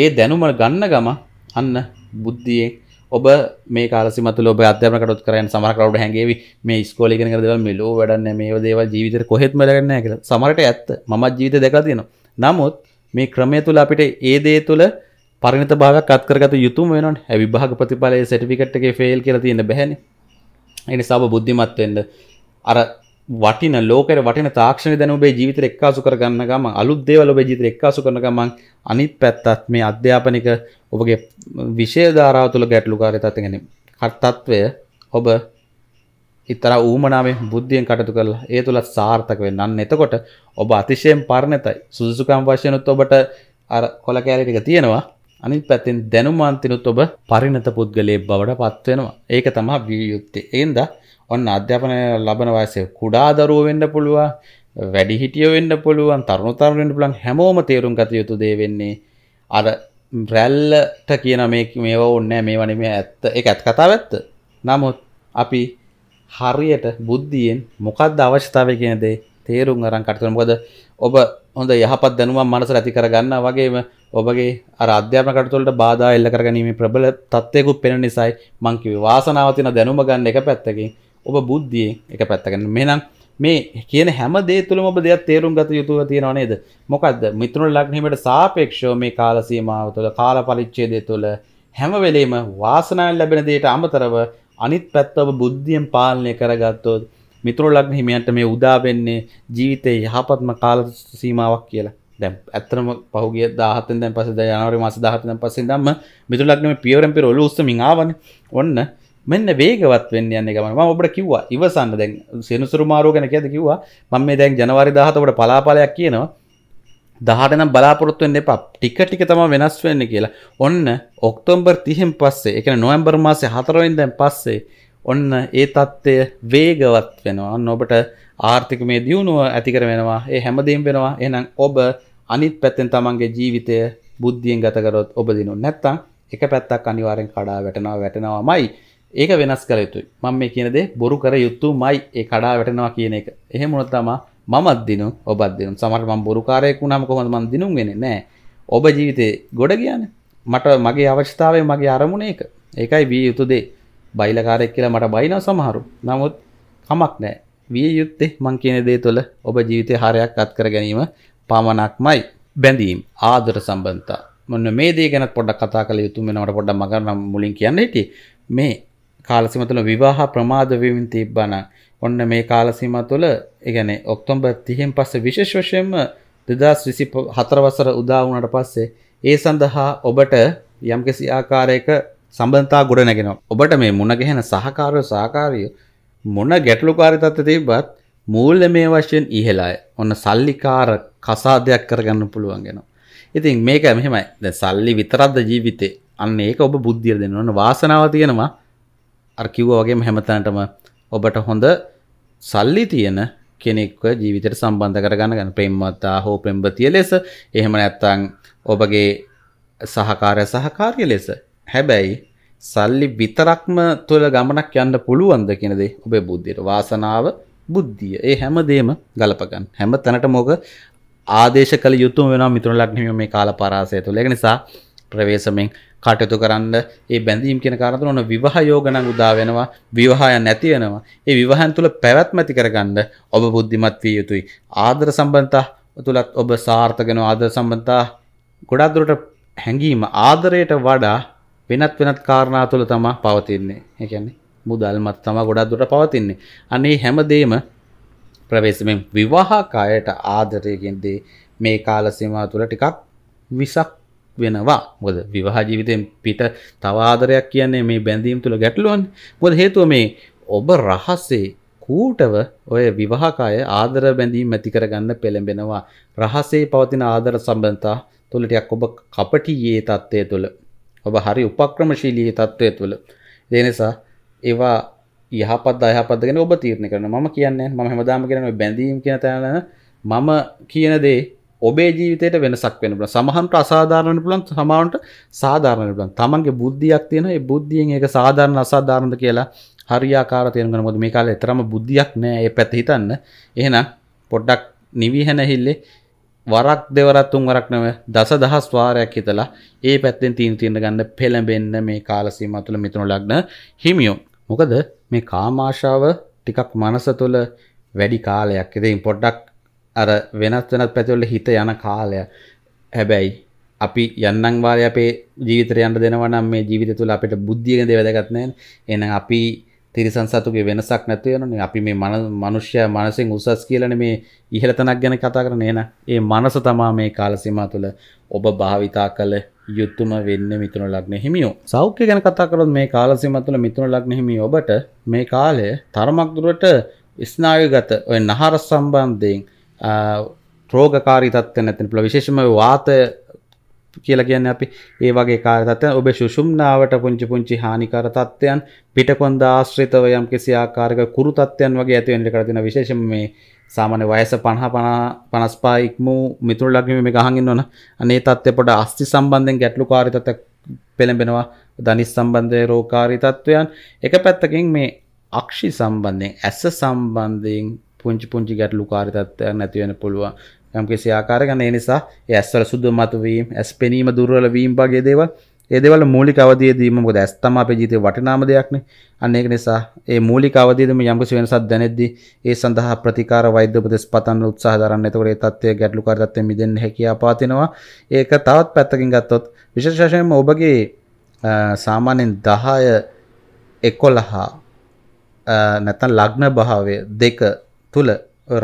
ඒ දැනුම ගන්න ගම අන්න බුද්ධියේ ඔබ මේ කාලසිමතු ඔබ අධ්‍යම කටුත් කරයන් සමරකරට හැඟේවි මේ ස්කෝලිගෙන දෙව මිලෝ වැඩන්න මේ දේව ජීවිතර කොහෙත්ම ලගන්න ඇක සමට ඇත්ත මත් ජීවිත දෙක තියෙනවා නමුත් මේ ක්‍රමය තුළ අපිට ඒ දේ තුළ පරිණත භාග කත්කරගත යුතුම වෙනට ඇවිභාග ප්‍රතිඵලය සටිකට්ගේ ෆෙල් කියල තියන්න බැහැන එනි සබ බුද්ධිමත්වෙන්ද අර වටින ලෝකෙට වටින තාක්ෂණය දැන ඔබේ ජීවිතේ එක්කාසු කරගන්න ගමන් අලුත් දේවල් ඔබේ ජීවිතේ එක්කාසු කරන ගමන් අනිත් පැත්තත් මේ අධ්‍යාපනික ඔබගේ විෂය ධාරාව තුළ ගැටලුකාරී තත්ත්වය කියන්නේ තත්ත්වය ඔබ ඉතර ඌමනාවෙන් බුද්ධියෙන් කටයුතු කරලා ඒ තුළ සාර්ථක වෙන්න. අන්න එතකොට ඔබ අතිශයෙන් පරිණතයි. සුදුසුකම් වශයෙන් ඔබට අර කොල කැලේ ටික තියෙනවා. අනිත් පැත්තෙන් දැනුමන්තිනුත් ඔබ පරිණත පුද්ගලයෙක් බවට පත්වෙනවා. ඒක තමයි විවියුත්තේ. එහෙනම් ඔන්න අධ්‍යාපනය ලබන වයසේ කුඩා දරුවෝ වෙන්න පුළුවන් වැඩි හිටියෝ වෙන්න පුළුවන් තරුණ තරුණ වෙන්න පුළුවන් හැමෝම තේරුම් ගත යුතු දේ වෙන්නේ අර රැල්ලට කියන මේක මේව ඕනේ මේව නෙමෙයි ඇත්ත ඒක ඇත්ත කතාව ඇත්ත නමුත් අපි හරියට බුද්ධියෙන් මොකද්ද අවශ්‍යතාවය කියන දේ තේරුම් අරන් කටයුතු මොකද ඔබ හොඳ යහපත් දැනුමක් මනසට ඇති කරගන්න වගේම ඔබගේ අර අධ්‍යාපන කටයුතු වලට බාධා එල්ල කරගැනීමේ ප්‍රබල තත්ත්වයකුත් පෙනෙන නිසායි මං කිව්වේ වාසනාව තියෙන දැනුම ගන්න එක පැත්තකින් ඔබ බුද්ධියෙන් එක පැත්තගන්න මෙනම් මේ කියන හැම දේ තුළ ඔබ දෙයක් තේරුම් ගත යුතුව තියෙනවා නේද මොකක්ද මිතුරුන් ලග්නීමට සාපේක්ෂව මේ කාල සීමාව තුළ කාල පරිච්ඡේදය තුළ හැම වෙලේම වාසනාවෙන් ලැබෙන දේට අමතරව අනිත් පැත්ත ඔබ බුද්ධියෙන් පාලනය කරගත්තොත් මිතුරු ලග්න හිමියන්ට මේ උදා වෙන්නේ ජීවිතේ යහපත්ම කාල සීමාවක් කියලා. දැන් ඇත්තම පහුගිය 17 දැන් පස්සේ දැන් ජනවාරි මාසේ 17 දැන් පස්සේ ඉඳන්ම මිතුරු ලග්න මේ පියවරෙන් පියවර ඔලුව උස්සමින් ආවනේ. ඔන්න මෙන්න වේගවත් වෙන්න යන්නේ ගමන මම ඔබට කිව්වා ඉවසන්න දැන් සෙනසුරු මාරෝ ගැන කියද කිව්වා මම මේ දැන් ජනවාරි 17 ඔබට පලාපලයක් කියනවා 18 නම් බලාපොරොත්තු වෙන්න එපා ටික ටික තමයි වෙනස් වෙන්නේ කියලා ඔන්න ඔක්තෝබර් 30න් පස්සේ ඒ කියන්නේ නොවැම්බර් මාසේ 4 වෙනිදාන් පස්සේ ඔන්න ඒ தත්ත්වය වේගවත් වෙනවා ඔන්න ඔබට ආර්ථිකමේ දියුණුව ඇති කර වෙනවා ඒ හැමදේම වෙනවා එහෙනම් ඔබ අනිත් පැත්තෙන් තමන්ගේ ජීවිතය බුද්ධියෙන් ගත කරොත් ඔබ දිනුනේ නැත්තම් එක පැත්තක් අනිවාර්යෙන් කඩා වැටෙනවා වැටෙනවාමයි ඒක වෙනස් කළ යුතුයි මම මේ කියනදේ බොරු කර යුතු මයි ඒ කඩා වැටනවා කියන එක එහෙම වුණොත් තමා මමත් දිනු ඔබත් දිනු සමහර මම බොරුකාරයෙක් වුණාම කොහොමද මම දිනුම් වෙන්නේ නැහැ ඔබ ජීවිතේ ගොඩ ගියානේ මට මගේ අවශ්‍යතාවය මගේ අරමුණ ඒක ඒකයි විය යුතු දේ බයිලකාරයෙක් කියලා මට බයිනවා සමහරු නමුත් කමක් නැහැ විය යුත්තේ මං කියන දේ තුළ ඔබ ජීවිතේ හරයක් අත්කර ගැනීම පමණක්මයි බැඳීම් ආදර සම්බන්ධතා මොන්න මේ දේ ගැන පොඩ්ඩක් කතා කළ යුතු වෙනවට පොඩ්ඩක් මම මුලින් කියන්න හිටියේ මේ කාලසීම තුළ විවාහ ප්‍රමාද වෙමින් තිබ්බන ඔන්න මේ කාලසීම තුළ ඉගැන ඔක්තොම්බර් 30න් පස්සේ විශේෂ වශයෙන්ම 2024 වසර උදා වුණාට පස්සේ ඒ සඳහා ඔබට යම්කිසි ආකාරයක සම්බන්ධතා ගොඩනගෙනවා. ඔබට මේ මුණ ගැහෙන සහකාරය සහකාරිය මොන ගැටලුකාරී තත්ත්වෙ තිබ්බත් මූල්‍යමය වශයෙන් ඉහළයි. ඔන්න සල්ලිකාර කසාදයක් කරගන්න පුළුවන් වෙනවා. ඉතින් මේක මෙහෙමයි. දැන් සල්ලි විතරක්ද ජීවිතේ. අන්න ඒක ඔබ බුද්ධිය දෙන්න ඕන වාසනාව තියෙනවා. අර කිව්වා වගේම හැමතැනටම ඔබට හොඳ සල්ලි තියෙන කෙනෙක්ව ජීවිතයට සම්බන්ධ කරගන්න ගන්න පෙම්වතා හෝ පෙම්බතිය ලෙස එහෙම නැත්තං ඔබගේ සහකාරය සහකාරය ලෙස හැබැයි සල්ලි විතරක්ම තුළ ගමනක් යන්න පුළුවන්ද කෙනෙදේ ඔබේ බුද්ධියට වාසනාව බුද්ධිය ඒ හැමදේම ගලපගන්න හැම තැනට මොක ආදේශ කළ යුතුම වෙන මිතුරලක් නෙම මේ කාල පරාසය තුළ නිසා ප්‍රවේශමෙන් කටයුතු කරන්න ඒ බැඳීම් කියන කාරණතර ඔන්න විවාහ යෝගණන් උදා වෙනවා විවාහය නැති වෙනවා ඒ විවාහයන් තුල පැවැත්ම ඇති කරගන්න ඔබ බුද්ධිමත් විය යුතුයි ආදර සම්බන්ධතා තුලත් ඔබ සාර්ථක වෙන ආදර සම්බන්ධතා ගොඩක් දුරට හැඟීම ආදරයට වඩා වෙනත් වෙනත් කාරණා තුළ තමා පවතින්නේ ඒ කියන්නේ මුදල්මත් තමා ගොඩක් දුරට පවතින්නේ අනේ හැමදේම ප්‍රවේශමෙන් විවාහකයට ආදරය කියන දේ මේ කාල සීමාව තුළ ටිකක් විසක් වෙනවා මොකද විවාහ ජීවිතයෙන් පිට තව ආදරයක් කියන්නේ මේ බැඳීම් තුල ගැටලුවන්නේ මොකද හේතුව මේ ඔබ රහසේ කූටව ඔය විවාහකය ආදර බැඳීම් ඇති කරගන්න පෙළඹෙනවා රහසේ පවතින ආදර සම්බන්ධතා තුල ටිකක් ඔබ කපටියේ தත්ත්වය තුල ඔබ හරි උපක්‍රමශීලී தත්ත්වය තුල ඒ නිසා ඒවා යහපත් අයහපත් ගැන ඔබ තීරණය කරනවා මම කියන්නේ මම හැමදාම කියන්නේ බැඳීම් කියන තැන මම කියන දේ ඔබේ ජීවිතයට වෙනසක් වෙන පුළුවන්. සමහරට අසාධාරණ පුළුවන්, සමහරට සාධාරණ පුළුවන්. තමන්ගේ බුද්ධියක් තියෙනවා. ඒ බුද්ධියෙන් ඒක සාධාරණ අසාධාරණද කියලා හරියාකාර තේරුම් ගන්න. මොකද මේ කාලේ තරම බුද්ධියක් නැහැ. ඒ පැත්ත හිතන්න. එහෙනම් පොඩ්ඩක් නිවිහන හිල්ලේ වරක් දෙවරක් තුන් වරක් නෙවෙයි දසදහස් වාරයක් හිතලා ඒ පැත්තෙන් තීන තීන ගන්න පෙළඹෙන්න මේ කාල සීමාව තුළ මිතුණු ලග්න හිමියෝ. මොකද මේ කාමාශාව ටිකක් මනස තුළ වැඩි කාලයක් ඉතින් පොඩ්ඩක් අර වෙනස් වෙනත් පැතිවල හිත යන කාලය හැබැයි අපි යන්නම් වාරය අපේ ජීවිතය යන්න දෙනවා නම් මේ ජීවිතය තුළ අපිට බුද්ධියෙන් දේ වැදගත් නැහැ එහෙනම් අපි තිරිසන් සතුගේ වෙනසක් නැති වෙනනේ අපි මේ මනුෂ්‍ය මනසෙන් උසස් කියලානේ මේ ඉහළ තනක් ගැන කතා කරන්නේ එහෙනම් ඒ මනස තමයි මේ කාල සීමා තුළ ඔබ භාවිතා කළ යුතුම වෙන්න මිතුන ලග්න හිමියෝ සෞඛ්‍ය ගැන කතා කරොත් මේ කාලසීමා තුළ මිතුන ලග්න හිමියෝ ඔබට මේ කාලය තරමක් දුරට ස්නායුගත ඔය නහර සම්බන්ධයෙන් ත්‍රෝගකාරී තත්ව නැතින පුළ විශේෂම වාතය කියලා කියන්න අපි ඒ වගේ කාරතත්ය ඔබ ශුෂුම්නාවට පුංචි පුංචි හානිකාර තත්ත්වයන් පිටකොන්ද ආශ්‍රිතව යම් කිසි ආකාරක කුරු තත්ත්වයන් වගේ ඇතිවෙන්ට කරතින විශේෂම මේ සාමාන්‍ය වයස පහ පනස් පායික්ම මිතුර ලක්ම මේ ගහගින් ඕන අනේ තත්ත්ය පොට අස්ති සම්බන්ධෙන් ගැටලු කාරිතත පෙළඹෙනවා දනිස් සම්බන්ධය රෝකාරී තත්ත්වයන් එක පැත්තකින් මේ අක්ෂි සම්බන්ධයෙන් ඇස සම්බන්ධයෙන් පුංචි පුංචි ගැටලු කාරිතත්වයක් නැතිවෙන පුළුවන් යම්කිසි ආකාර ගන්න ඒ නිසා ඇස්වල සුදු මතුවීම් ඇස් පෙනීම දුර්වල වීම් වගේ දේවල් ඒ දේවල් මූලික අවදියේදී මොකද ඇස් තමයි අපේ ජීවිතේ වටිනාම දෙයක්නේ අන්න ඒක නිසා ඒ මූලික අවදියේදී මේ යම්කිසි වෙනසක් දැනෙද්දී ඒ සඳහා ප්‍රතිකාර වෛද්‍ය උපදෙස් පතන්න උත්සාහ දරන්න. එතකොට ඒ தත්ත්වය ගැටලුකාරී தත්ත්වෙ මිදෙන්න හැකියාව පවතිනවා. ඒක තවත් පැත්තකින් ගත්තොත් විශේෂ වශයෙන්ම ඔබගේ සාමාන්‍යයෙන් දහය එකොළහා නැතන් ලග්න භාවය දෙක තුළ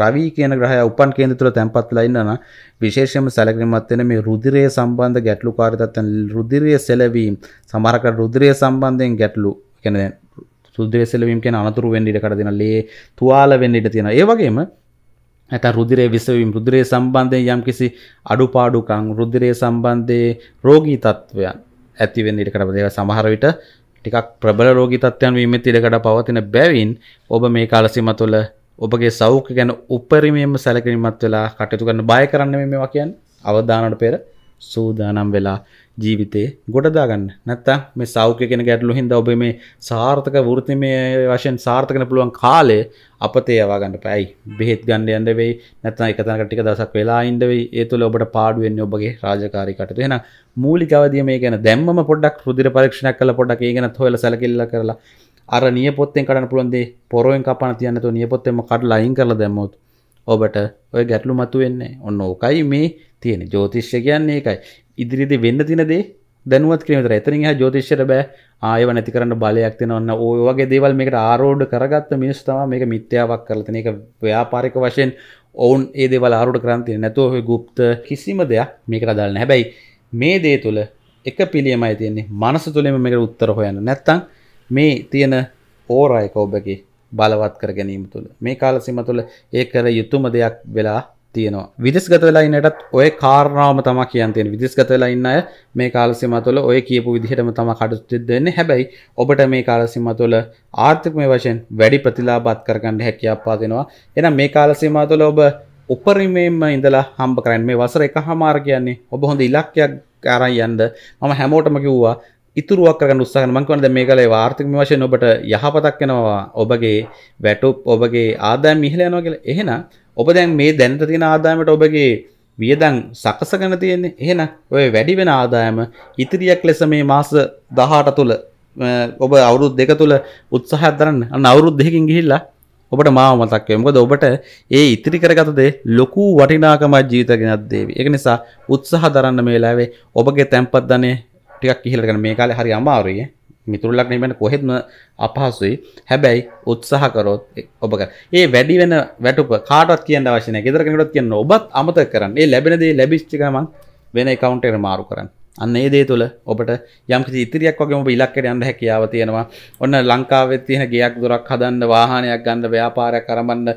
රවී කියන ග්‍රහය උපන් කේන්ද්‍ර තුළ තැන්පත්ලා ඉන්නවා විශේෂයෙන්ම සැලකිලිමත් වෙන මේ රුධිරය සම්බන්ධ ගැටලුකාරී තත්ත්වයන් රුධිරය සෙලවීම සමහරකට රුධිරය සම්බන්ධයෙන් ගැටලු කියන්නේ රුධිරය සෙලවීම කියන අනතුරු වෙන්න ඉඩ කඩ දෙනවා ලේ තුවාල වෙන්න ඉඩ තියෙනවා ඒ වගේම නැත්නම් රුධිරයේ විසවීම රුධිරයේ සම්බන්ධයෙන් යම්කිසි අඩුපාඩුකම් රුධිරයේ සම්බන්ධයේ රෝගී තත්ත්වයන් ඇති වෙන්න ඉඩ කඩ දෙනවා සමහර විට ටිකක් ප්‍රබල රෝගී තත්ත්වයන් වීමෙත් ඉඩ කඩ පවතින බැවින් ඔබ මේ කාලසීම තුළ ඔබගේ සෞඛ්‍ය ගැන උපරිමයෙන්ම සැලකිලිමත් වෙලා කටයුතු කරන්න බය කරන්න මේ මේවා කියන්නේ අවදානට පෙර සූදානම් වෙලා ජීවිතේ ගොඩදා ගන්න. නැත්තම් මේ සෞඛ්‍ය කියන ගැටලු හින්දා ඔබ මේ සාර්ථක වෘත්තිමය වශයෙන් සාර්ථක වෙන්න පුළුවන් කාලය අපතේ යවා ගන්න බෑ. ඇයි? බෙහෙත් ගන්න යන්න වෙයි. නැත්තම් එක තැනකට ටික දවසක් වෙලා ඉන්න වෙයි. ඒ තුල ඔබට පාඩු වෙන්නේ ඔබගේ රාජකාරී කටයුතු. එහෙනම් මූලික අවධිය මේ ගැන දැම්මම පොඩ්ඩක් රුධිර පරීක්ෂණයක් කරලා පොඩ්ඩක් ඒ ගැනත් හොයලා සැලකිල්ල කරලා අර නියපොත්තෙන් කඩන්න පුළුවන්දේ පොරුවෙන් කපන තියන්නතු නියපොත්තෙම කඩ ලයින් කරල දැම්මොත් ඔබට ඔය ගැටලු මතු වෙන්නේ ඔන්න ඕකයි මේ තියෙන ජෝතිශ්‍ය කියන්නේ එකයි ඉදිරිදි වෙන්න තිනදේ දැනුවත් කිරීමතර එතරින් එහා ජෝතිශ්‍යයට බෑ ආයව නැති කරන්න බලයක් තියෙනවන්න ඔය වගේ දේවල් මේකට ආරෝඩ කරගත්ත මිනිස්සු තමයි මේක මිත්‍යාවක් කරලා තියෙන එක ව්‍යාපාරික වශයෙන් ඔවුන් ඒ දේවල් ආරෝඩ කරන් තියෙන නැතුව ඔය গুপ্ত කිසිම දෙයක් මේකට අදාළ නැහැ හැබැයි මේ දේ තුල එක පිළියමයි තියෙන්නේ මනස තුලම මේකට උත්තර හොයන්න නැත්තම් මේ තියෙන ඕරයක ඔබගේ බලවත් කර ගැනීම තුළ මේ කාලසිම තුළ ඒ කර යුතුම දෙයක් වෙලා තියෙනවා විදෙස්ගත වෙලා ඉන්නටත් ඔය කාරණාවම තමයි කියන්න තියෙන්නේ විදෙස්ගත වෙලා ඉන්න අය මේ කාලසීමා තුළ ඔය කියපු විදිහටම තමයි කටයුතු දෙන්නේ හැබැයි ඔබට මේ කාලසීමා තුළ ආර්ථිකමය වශයෙන් වැඩි ප්‍රතිලාභات කරගන්න හැකියාව පාදිනවා එහෙනම් මේ කාලසීමා තුළ ඔබ උපරිමයෙන්ම ඉඳලා හම්බ කරන්න මේ වසර එකහමාර කියන්නේ ඔබ හොඳ ඉලක්කයක් අරන් යන්න මම හැමෝටම කිව්වා ඉතුරුවක් කරගන්න උත්සාහන මං කියන්නේ මේ කාලේ ආර්ථික විමර්ශන ඔබට යහපතක් වෙනවා ඔබගේ වැටුප් ඔබගේ ආදායම ඉහළ යනවා කියලා. එහෙනම් ඔබ දැන් මේ දැනට තියෙන ආදායමට ඔබගේ වියදම් සකසගෙන තියෙන්නේ. එහෙනම් ඔය වැඩි වෙන ආදායම ඉතිරියක් ලෙස මේ මාස 18 තුල ඔබ අවුරුදු දෙක තුල උත්සාහයක් දරන්න. අන්න අවුරුදු දෙකකින් ගිහිල්ලා ඔබට මාව මතක් වෙයි. මොකද ඔබට ඒ ඉතිරි කරගත දේ ලොකු වටිනාකමක් ජීවිතයක් ගෙනත් දේවි. ඒක නිසා උත්සාහ දරන්න මේ වෙලාවේ ඔබගේ තැම්පත් ධනෙ ටිකක් ඉහළට ගන්න මේ කාලේ හරි අමාරුයි මිතුරුලක් නෙමෙන්න කොහෙත්ම අපහසුයි. හැබැයි උත්සාහ කරොත් ඔබ ඒ වැඩි වෙන වැටුප කාටවත් කියන්න අවශ්‍ය නැහැ. ගෙදර කෙනෙකුට කියන්න ඔබත් අමතක කරන්න. ඒ ලැබෙන දේ ලැබිච්ච ගමන් වෙන account එකට මාරු කරන්න. අන්න ඒ දේ තුළ ඔබට යම්කිසි ඉතිරියක් වගේ ඔබ ඉලක්කයට යන්න හැකියාව තියෙනවා. ඔන්න ලංකාවේ තියෙන ගෙයක් දොරක් හදන්න, වාහනයක් ගන්න, ව්‍යාපාරයක් ආරම්භන්න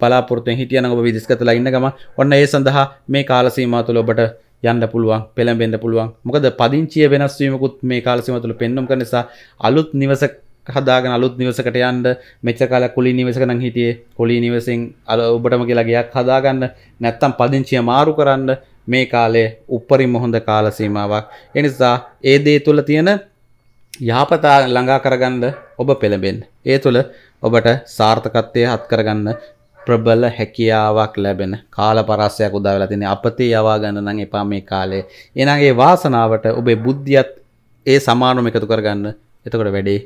බලාපොරොත්තුෙන් හිටියනම් ඔබ විදෙස්ගතලා ඉන්න ගමන් ඔන්න ඒ සඳහා මේ කාල සීමාව තුළ ඔබට යන්න පුළුවන් පෙළඹෙන්ඩ පුළුවන් මොකද පදිංචිය වෙනස්වීමකුත් මේ කාලසිම තුළ පෙන්නුම් කනිසා අලුත් නිවස හදාගෙන අලුත් නිවසකට යන්ඩ මෙච්ච කාල කුලි නිවසකන හිටියේ කොලි නිවසින් අල ඔබටම කියලා ගයක් හදාගන්න නැත්තම් පදිංචිය මාරු කරන්න මේ කාලේ උපරිම හොඳ කාලසීමාවක් එනිසා ඒ දේ තුළ තියෙන යහපතා ළඟා කරගන්න ඔබ පෙළඹෙන් ඒ තුළ ඔබට සාර්ථකත්වය හත් කරගන්න ප්‍රබල හැකියාවක් ලැබෙන කාලපරස්සයක් උදා වෙලා තියෙන අපතේ යවා ගන්න නම් එපා මේ කාලේ. එහෙනම් ඒ වාසනාවට ඔබේ බුද්ධියත් ඒ සමානම එකතු කරගන්න. එතකොට වැඩේ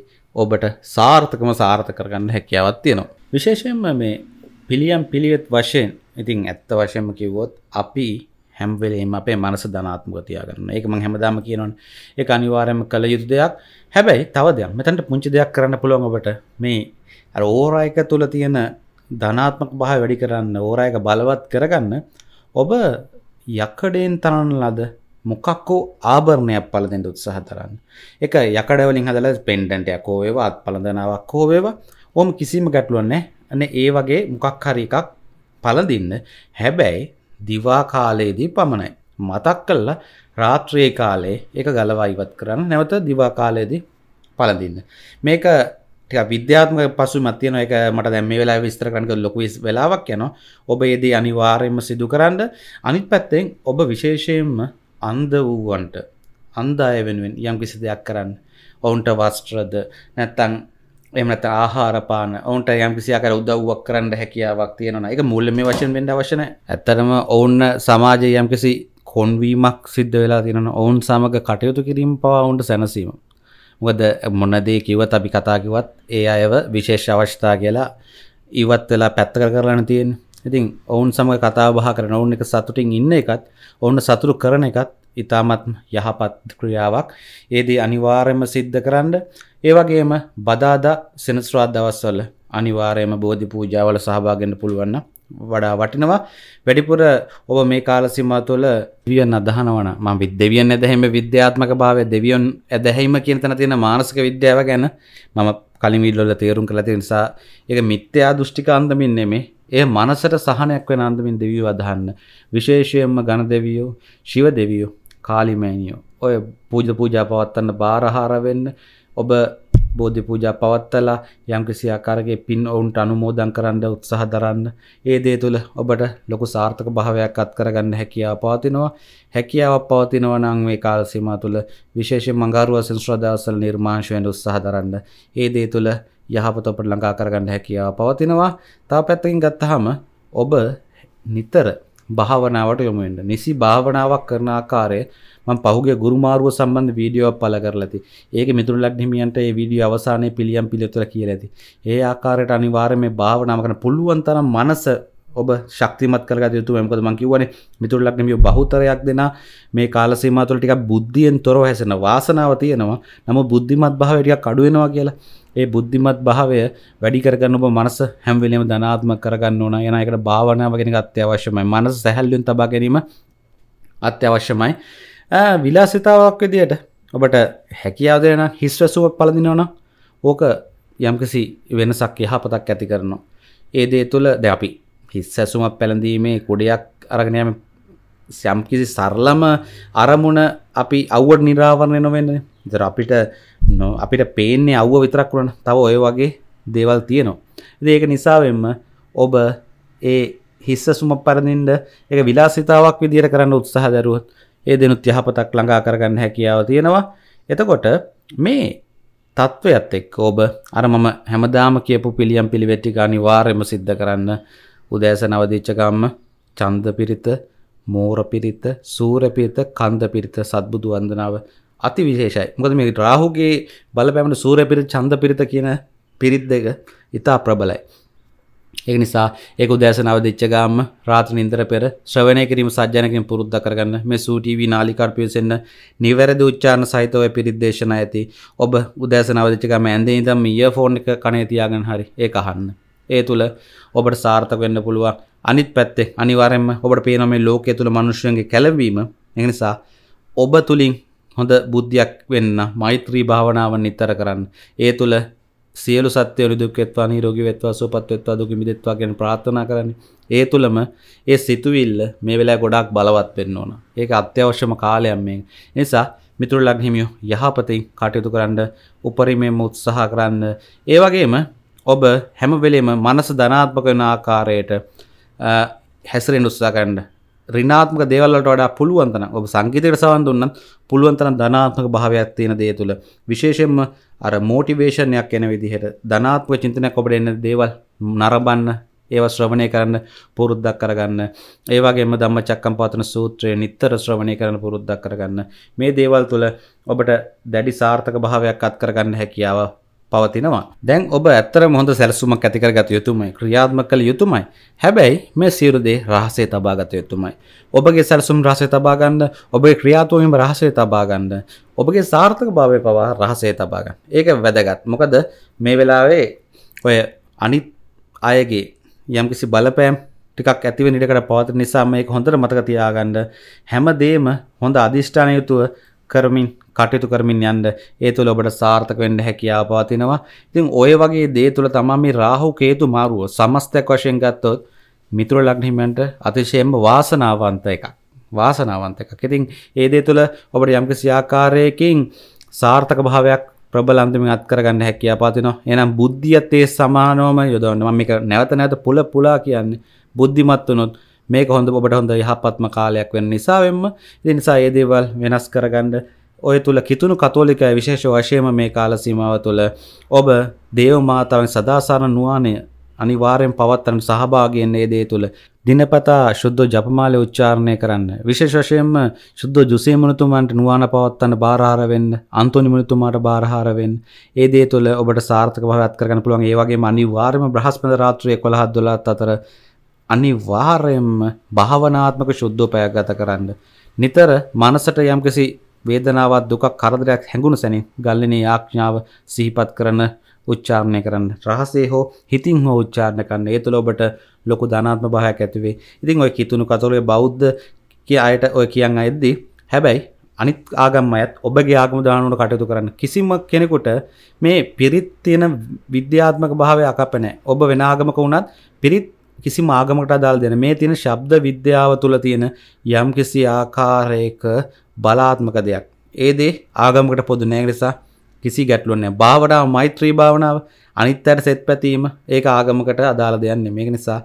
ඔබට සාර්ථකම සාර්ථක කරගන්න හැකියාවක් තියෙනවා. විශේෂයෙන්ම මේ පිළියම් පිළිවෙත් වශයෙන් ඉතින් ඇත්ත වශයෙන්ම කිව්වොත් අපි හැම වෙලේම අපේ මනස ධනාත්මක තියාගන්න. ඒක මම හැමදාම කියනවනේ. ඒක අනිවාර්යයෙන්ම කළ යුතු දෙයක්. හැබැයි තව දෙයක්. මෙතනට පුංචි දෙයක් කරන්න පුළුවන් ඔබට මේ අර ඕරා එක තුල තියෙන ධනාත්මක භාව වැඩි කරන්න ඕරා එක බලවත් කරගන්න ඔබ යකඩයෙන් තනන ලද මොකක්කෝ ආභරණයක් පළඳෙන්ට උත්සාහ කරන්න. එක යකඩවලින් හදලා පෙන්ඩන්ටයක් හෝ වේවා අත්පලඳනාවක් හෝ වේවා ඕම කිසිම ගැටලුවක් නැහැ. අනේ ඒ වගේ මොකක් හරි එකක් පළඳින්න. හැබැයි දිවා කාලයේදී පමණයි. මතක් කළා රාත්‍රියේ කාලේ ඒක ගලවා ඉවත් කරන්න. නැවත දිවා කාලයේදී පළඳින්න. මේක විද්‍යාත්ම පසු මතියන එක මට දැම වෙලා විස්තර කරන්ක ලොකුවිස් වෙලාවක් යන ඔබ ඒදී අනිවාරයෙන්ම සිදු කරන්න අනිත් පැත්තෙන් ඔබ විශේෂයෙන්ම අන්ද වූවන්ට අන්දාය වෙනුවෙන් යම් කිසි දෙයක් කරන්න ඔවුන්ට වස්ත්‍රද නැත්තං එමනත ආහාරපාන ඔවුන්ට යම් කිසියාකර උදව්වක් කරන්න හැකියාවක් තියෙනවා එක මුල්ලම වශයෙන් වෙන්ඩ වශන ඇත්තරම ඔවුන්න සමාජය යම් කිසි කොන්වීමක් සිද්ධ වෙලා තියෙන ඔවුන් සමග කටයුතු කිරීම පවා ඔවුන්ට සැනසීම මොකද මොනදේ කිවත් අපි කතා කිව්වත් ඒ අයව විශේෂ අවශ්‍යතා කියලා ඉවත් වෙලා පැත්ත කරලා තියෙන. ඉතින් ඔවුන් සමග කතා බහ කරන ඔවුන් එක සතුටින් ඉන්න එකත් ඔවුන් සතුරු කරන එකත් ඉතාමත් යහපත් ක්‍රියාවක්. ඒදී අනිවාර්යයෙන්ම සිද්ධ කරන්න ඒ වගේම බදාදා සෙනසුරාදා දවස්වල අනිවාර්යයෙන්ම බෝධි පූජාවල සහභාගී වෙන්න පුළුවන් නම් වඩා වටිනවා වැඩිපුර ඔබ මේ කාලසිම්මා තුළ වියන් අදහනවන ම දෙවියන් ඇදැහෙම විද්‍යාත්මක භාවය දෙවියන් ඇදැහැීම කියන තන තියෙන මානසික විද්‍යාව ගැන මම කලිමිල්ලොල තේරුම් කළ නිසා එක මිත්‍යයා දෘෂ්ටිකාන්දමින් නෙමේ ඒ මනසට සහනයක් වෙන අන්දමින් දෙවියෝ අදහන්න විශේෂයෙන්ම ගණ දෙවියෝ ශිව දෙවියෝ කාලිමෑනියෝ ඔය පූජ පූජා පවත්වන්න බාරහාර වෙන්න ඔබ බෝධි පූජා පවත්තලා යම්කිසි ආකාරයේ පින් ඔවුන්ට අනුමෝදන් කරන්න උත්සාහ දරන්න. ඒ දේ තුළ ඔබට ලොකු සාර්ථක භාවයක් අත් කරගන්න හැකියාව පවතිනවා. හැකියාවක් පවතිනවා නම් මේ කාල සීමා තුළ විශේෂයෙන් මඟහරු වශයෙන් ශ්‍රද්ධාසල නිර්මාංශ වෙන්න උත්සාහ දරන්න. ඒ දේ තුළ යහපත ඔබට ළඟා කරගන්න හැකියාව පවතිනවා. තව පැත්තකින් ගත්තාම ඔබ නිතර භාවනාවට යොමු වෙන්න. නිසි භාවනාවක් කරන ආකාරය මම පහුගේ ගුරුමාරුව සම්බන්ධ වීඩියෝවක් පළ කරලා ඇති. ඒක මිතුරු ලග්න හිමියන්ට මේ වීඩියෝ අවසානයේ පිළියම් පිළිතුර කියලා ඇති. ඒ ආකාරයට අනිවාර්යයෙන් මේ භාවනාව කරන පුළුවන් තරම් මනස ඔබ ශක්තිමත් කරගත යුතුයි මොකද මම කියවනේ මිතුරු ලග්න හිමියෝ බහුතරයක් දෙනා මේ කාල සීමාව තුළ ටිකක් බුද්ධියෙන් තොරව හැසෙන වාසනාව තියෙනවා නමුත් බුද්ධිමත් භාවය ටිකක් අඩු වෙනවා කියලා ඒ බුද්ධිමත් භාවය වැඩි කරගන්න ඔබ මනස හැම වෙලෙම ධනාත්මක කරගන්න ඕන එන එකට භාවනාව කියන එක අත්‍යවශ්‍යමයි මනස සැහැල්ලුවෙන් තබා ගැනීම අත්‍යවශ්‍යමයි විලාසිතාවක් විදියට ඔබට හැකියාවදයන හිස්වැසුවක් පලදිනවන ඕක යම්කිසි වෙනසක් යහපතක් ඇති කරනවා. ඒ දේ තුළ ද අපි හිස්සැසුමක් පැළඳීමේ කොඩයක් අරගෙනයම යම්කිසි සරලම අරමුණ අපි අව්වට නිරාවරණය නොවෙන්න දර අපිට අපිට පේන්නේ අව්ව විතරක් වුණන තව ඔය වගේ දේවල් තියෙනවා. ඒක නිසාවෙන්ම ඔබ ඒ හිස්සසුම පරදිින්ට එක විලාසිතාවක් විදිර කරන්න උත්සාහ දරුවත් ඒ දෙනුත් යහපතක් ළඟා කරගන්න හැකියාව තියෙනවා එතකොට මේ තත්ත්වයත් එක්ක ඔබ අර මම හැමදාම කියපු පිළියම් පිළිවෙත් ටික අනිවාර්යයෙන්ම සිද්ධ කරන්න උදෑසන අවදිච්ච ගම්ම චන්ද පිරිත මෝර පිරිත සූර පිරිත කන්ද පිරිත සත්බුදු වන්දනාව අති විශේෂයි මොකද මේ රාහුගේ බලපෑමට සූර පිරිත චන්ද පිරිත කියන පිරිත් දෙක ඉතා ප්‍රබලයි ඒ නිසා ඒක උදෑසනාව දෙච්ච ගාම රාත්‍රී නින්දර පෙර ශ්‍රවණය කිරීම සජ්ජනකින් පුරුද්ද කරගන්න මේ සූ ටීවී නාලිකාට පිවිසෙන්න නිවැරදි උච්චාරණ සහිත ඔය පිරිත් දේශනා ඇති ඔබ උදෑසනාව දෙච්ච ගාම ඇඳේ ඉඳන් ඉයර්ෆෝන් එක කනේ තියාගෙන හරි ඒක අහන්න ඒ තුළ ඔබට සාර්ථක වෙන්න පුළුවන් අනිත් පැත්තේ අනිවාර්යයෙන්ම ඔබට පේන මේ ලෝකයේ තුල මිනිස්සුන්ගේ කැළඹීම ඒ නිසා ඔබ තුලින් හොඳ බුද්ධියක් වෙන්න මෛත්‍රී භාවනාව නිතර කරන්න ඒ තුල සියලු සත්‍යවල දුක් වෙත්වා නිරෝගී වෙත්වා සුවපත් වෙත්වා දුකින් මිදෙත්වා කියන ප්‍රාර්ථනා කරන්නේ. ඒ තුලම ඒ සිතුවිල්ල මේ වෙලාවේ ගොඩාක් බලවත් වෙන්න ඕන. ඒක අත්‍යවශ්‍යම කාලයක් මේ. නිසා මිතුරු ලග්නහිමියෝ යහපතින් කටයුතු කරන්න උපරිමයෙන්ම උත්සාහ කරන්න. ඒ වගේම ඔබ හැම වෙලෙම මනස ධනාත්මක වෙන ආකාරයට හැසිරෙන්න උත්සාහ කරන්න. රිනාත්මක දේවල්ලට වඩා පුළුවන් තරම් ඔබ සංගීතයට සවන් දුන්නත් පුළුවන් තරම් ධනාත්මක භාවයක් තියෙන දේ තුළ විශේෂයෙන්ම අර මොටිවේෂන් එකක් එන විදිහට ධනාත්මක චින්තනයක් ඔබට එන දේවල් නරඹන්න ඒව ශ්‍රවණය කරන්න පුරුද්දක් කරගන්න ඒ වගේම ධම්මචක්කම්පවත්තන සූත්‍රය නිතර ශ්‍රවණය කරන්න පුරුද්දක් කරගන්න මේ දේවල් තුළ ඔබට දැඩි සාර්ථක භාවයක් අත් කරගන්න හැකියාව පවතිනවා. දැන් ඔබ ඇත්තරම හොඳ සැලසුමක් ඇති කරගත යුතුමයි. ක්‍රියාත්මක කළ යුතුමයි. හැබැයි මේ සියලු දේ රහසේ තබා ගත යුතුමයි. ඔබගේ සැලසුම් රහසේ තබා ගන්න, ඔබේ ක්‍රියාත්මකවීම රහසේ තබා ගන්න, ඔබගේ සාර්ථකභාවය පවා රහසේ තබා ගන්න. ඒක වැදගත්. මොකද මේ වෙලාවේ ඔය අනිත් අයගේ යම්කිසි බලපෑම් ටිකක් ඇතිවෙන ඉඩකට පවතින නිසා මේක හොඳට මතක තියාගන්න හැමදේම හොඳ අදිෂ්ඨානය යුතුව කරමින් කටයුතු කරමින් යන්න ඒ තුළ ඔබට සාර්ථක වෙන්න හැකියාව පවතිනවා. ඉතින් ඔය වගේ දේ තුළ තමයි මේ රාහු කේතු මාරුව සමස්තයක් වශයෙන් ගත්තොත් මිතුර ලග්නිමන්ට අතිශයම වාසනාවන්ත එකක්. වාසනාවන්ත එකක්. ඉතින් ඒ දේ තුළ ඔබට යම්කිසි ආකාරයකින් සාර්ථක භාවයක් ප්‍රබල අන්දමින් අත් කරගන්න හැකියාව පවතිනවා. එහෙනම් බුද්ධියත් ඒ සමානවම යොදවන්න. මම මේක නැවත නැවත පුල පුලා කියන්නේ බුද්ධිමත් වුණොත් මේක හොඳ ඔබට හොඳ යහපත්ම කාලයක් වෙන නිසා වෙන්න. ඉතින් නිසා මේ දේවල් වෙනස් කරගන්න ඔය තුළ කිතුුණු කතෝලිකය විශේෂ වශයම මේ කාලසීමාව තුළ ඔබ දේවමාතාවෙන් සදාසාරණ නුවානය අනිවාරයෙන් පවත්තරන සහභාගයන්නේ දේ තුළ දිනපතා ශුද්ධ ජපමාලය උච්චාරණය කරන්න. විශේෂ වශයෙන්ම ශුද්ධ ජුසේ මුණතුමන්ට නුවාන පවත්වන්න බාරහාර වෙන්න අන්තෝනි මුණතුමාට බාරහාර වෙන්න. ඒ දේ තුළ ඔබට සාර්ථක භාවයක් කරගන්න පුළුවන්. ඒ වගේම අනිවාර්යයෙන්ම බ්‍රහස්පති රාත්‍රියේ 11 12 අතර අනිවාර්යයෙන්ම භාවනාත්මක ශුද්ධෝපයක් ගත කරන්න. නිතර මනසට යම්කිසි වේදනාවක් දුකක් කරදරයක් හැඟුණු සැනින් ගල්ලනේ ආඥාව සිහිපත් කරන උච්චාරණය කරන්න රහසේ හෝ හිතින් හෝ උච්චාරණ කරන්න ඒ තුළ ඔබට ලොකු ධනාත්ම භාවයක් ඇතිවේ. ඉතින් ඔය කිතුණු කතෝලේ බෞද්ධ කිය අයට ඔය කියන්න ඇද්දී හැබැයි අනිත් ආගම් අයත් ඔබගේ ආගම දානුවට කටයුතු කරන්න කිසිම කෙනෙකුට මේ පිරිත් තියෙන විද්‍යාත්මක භාවය අකප නැහැ. ඔබ වෙන ආගමක වුණත් පිරිත් කිසිම ආගමකට අදාළ දෙන මේ තියෙන ශබ්ද විද්‍යාව තුළ තියෙන යම් කිසි ආකාරයක බලාත්මක දෙයක්. ඒ දේ ආගමකට පොදු නෑ නිසා කිසි ගැටලුවක් නෑ. භාවනාව මෛත්‍රී භාවනාව අනිත් අයට සෙත් පැතීම ඒක ආගමකට අදාළ දෙයක් නෙමෙයි. ඒක නිසා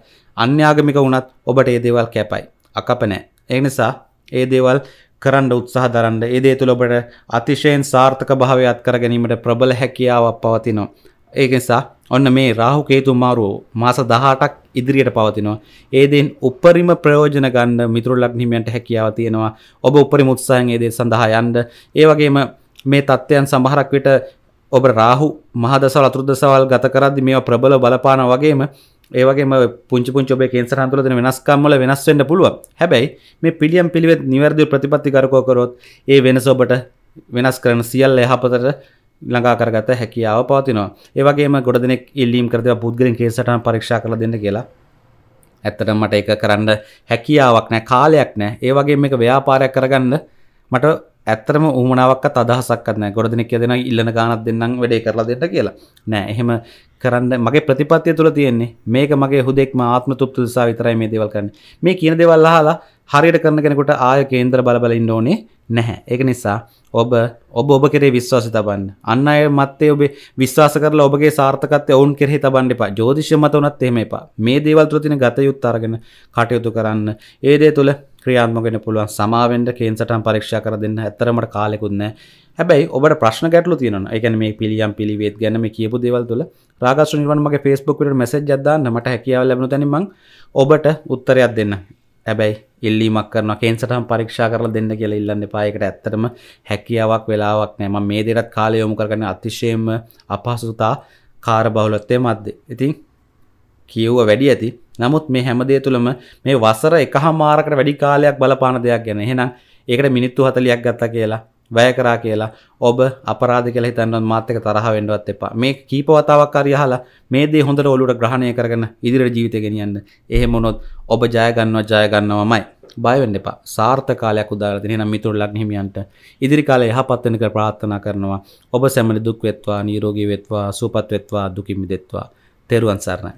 අන්‍යාගමික වුණත් ඔබට මේ දේවල් කැපයි. අකප නෑ. ඒ නිසා ඒ දේවල් කරන්න උත්සාහ දරන්න ඒ දේ තුළ ඔබට අතිශයෙන් සාර්ථක භාවයක් කර ගැනීමට ප්‍රබල හැකියාවක් පවතිනවා. ඒකනිසා ඔන්න මේ රාහු කේතු මාරුව මාස 18ක් ඉදිරියට පවතිනවා. ඒ දෙන් උපරිම ප්‍රයෝජන ගන්න මිතුරු ලග්නිමයන්ට හැකියාව තියෙනවා. ඔබ උපරිම උත්සාහයෙන් ඒ දේ සඳහා යන්න. ඒ වගේම මේ தත්ත්වයන් සමහරක් විට ඔබ රාහු මහදසවල් අතුරුදසවල් ගත කරද්දි මේවා ප්‍රබල බලපාන වගේම ඒ වගේම පුංචි පුංචි ඔබේ කේන්සර් අන්තුල දෙන වෙනස්කම් වල වෙනස් වෙන්න පුළුවන්. හැබැයි මේ පිළියම් පිළිවෙත් නිවැරදිව ප්‍රතිපත්ති කරකව කරොත් ඒ වෙනස ඔබට වෙනස් කරන සියල්ල යහපතට ලඟා කරගත හැකියාව පවතිනවා ඒවගේම ගොඩ දෙනෙක් ඉල්ලීම් කරදව පුද්ගලින් කේසටන පරීක්ෂා කළ දෙන්න කියලා ඇත්තට මට එක කරන්න හැකියාවක් නෑ කාලයක් නෑ ඒවගේ එක ව්‍යාපාරයක් කරගන්න මට ඇත්තරම උමනාවක් අදහසක්න ගොඩ දෙනෙක් දෙෙන ඉල්ලන ගානත් දෙන්නම් වැඩේ කරලා දෙට කියලා නෑ එහෙම කරන්න මගේ ප්‍රතිපත්තිය තුළ තියෙන්නේ මේක මගේ හුදෙක්ම ආත්ම තුප්ති නිසා විතරයි මේ දේවල් කරන්නේ මේ කියන දේවල් අහලා හරියට කරන කෙනෙකුට ආය කේන්දර බලබල ඉන්න ඕනේ නැහැ ඒක නිසා ඔබ ඔබ ඔබ කෙරේ විශ්වාසය තබන්න අන්න අය මත්තේ ඔබේ විශ්වාස කරලා ඔබගේ සාර්ථකත්වය ඔවුන් කෙරෙහි තබන්න එපා ජෝතිෂ්‍ය මත උනත් එහෙම එපා මේ දේවල් තුළ තියෙන ගතයුත් අරගෙන කටයුතු කරන්න ඒ දේ තුළ ක්‍රියාත්මක වෙන්න පුළුවන් සමාවෙන්න කේන්සටම් පරීක්ෂා කර දෙන්න ඇත්තරමට කාලෙකුත් නැහැ හැබයි ඔබට ප්‍රශ්න ගැටලු තියන එකන මේ පිළියම් පිළිවෙත් ගැනම කියපු දෙවල් තුළ රාගස් නිවන්මගේ ෆස්බුකට මෙසෙජ් ජදදාන්න මට හැකියාව ලැබුණු තැනිමං ඔබට උත්තරයක් දෙන්න හැබැයි ඉල්ලීමක් කරන කේන්සටම් පරීක්ෂා කරලා දෙන්න කියලා ඉල්ලන්න පායකට ඇත්තටම හැකියාවක් වෙලාවක් නෑම මේ දෙරත් කාලයොමු කරගන්න අතිශයම අපහසුතා කාර බහුලත්තය මධ්‍ය ඉතින් කියව්ව වැඩි ඇති නමුත් මේ හැමදේ තුළම මේ වසර එක හාමාරකට වැඩි කාලයක් බලපාන දෙයක් ගැන එහෙනම් ඒකට මිනිත්තු හතලියක් ගත්ත කියලා වැය කරා කියලා ඔබ අපරාධ කියලා හිතන්නවත් මාත් එක්ක තරහ වෙන්නවත් එපා. මේ කීප වතාවක් හරි අහලා මේ දේ හොඳට ඔලුවට ග්‍රහණය කරගෙන ඉදිරියට ජීවිතය ගෙනියන්න. එහෙම වුණොත් ඔබ ජය ගන්නවා ජය ගන්නවමයි. බය වෙන්න එපා. සාර්ථක කාලයක් උදාලා දෙන එහෙනම් මිතුරු ලග්න හිමියන්ට ඉදිරි කාලේ යහපත් වෙන කර ප්‍රාර්ථනා කරනවා. ඔබ සැමලි දුක් වෙත්වා, නිරෝගී වෙත්වා, සුවපත් වෙත්වා, දුකින් මිදෙත්වා. තෙරුවන් සරණයි.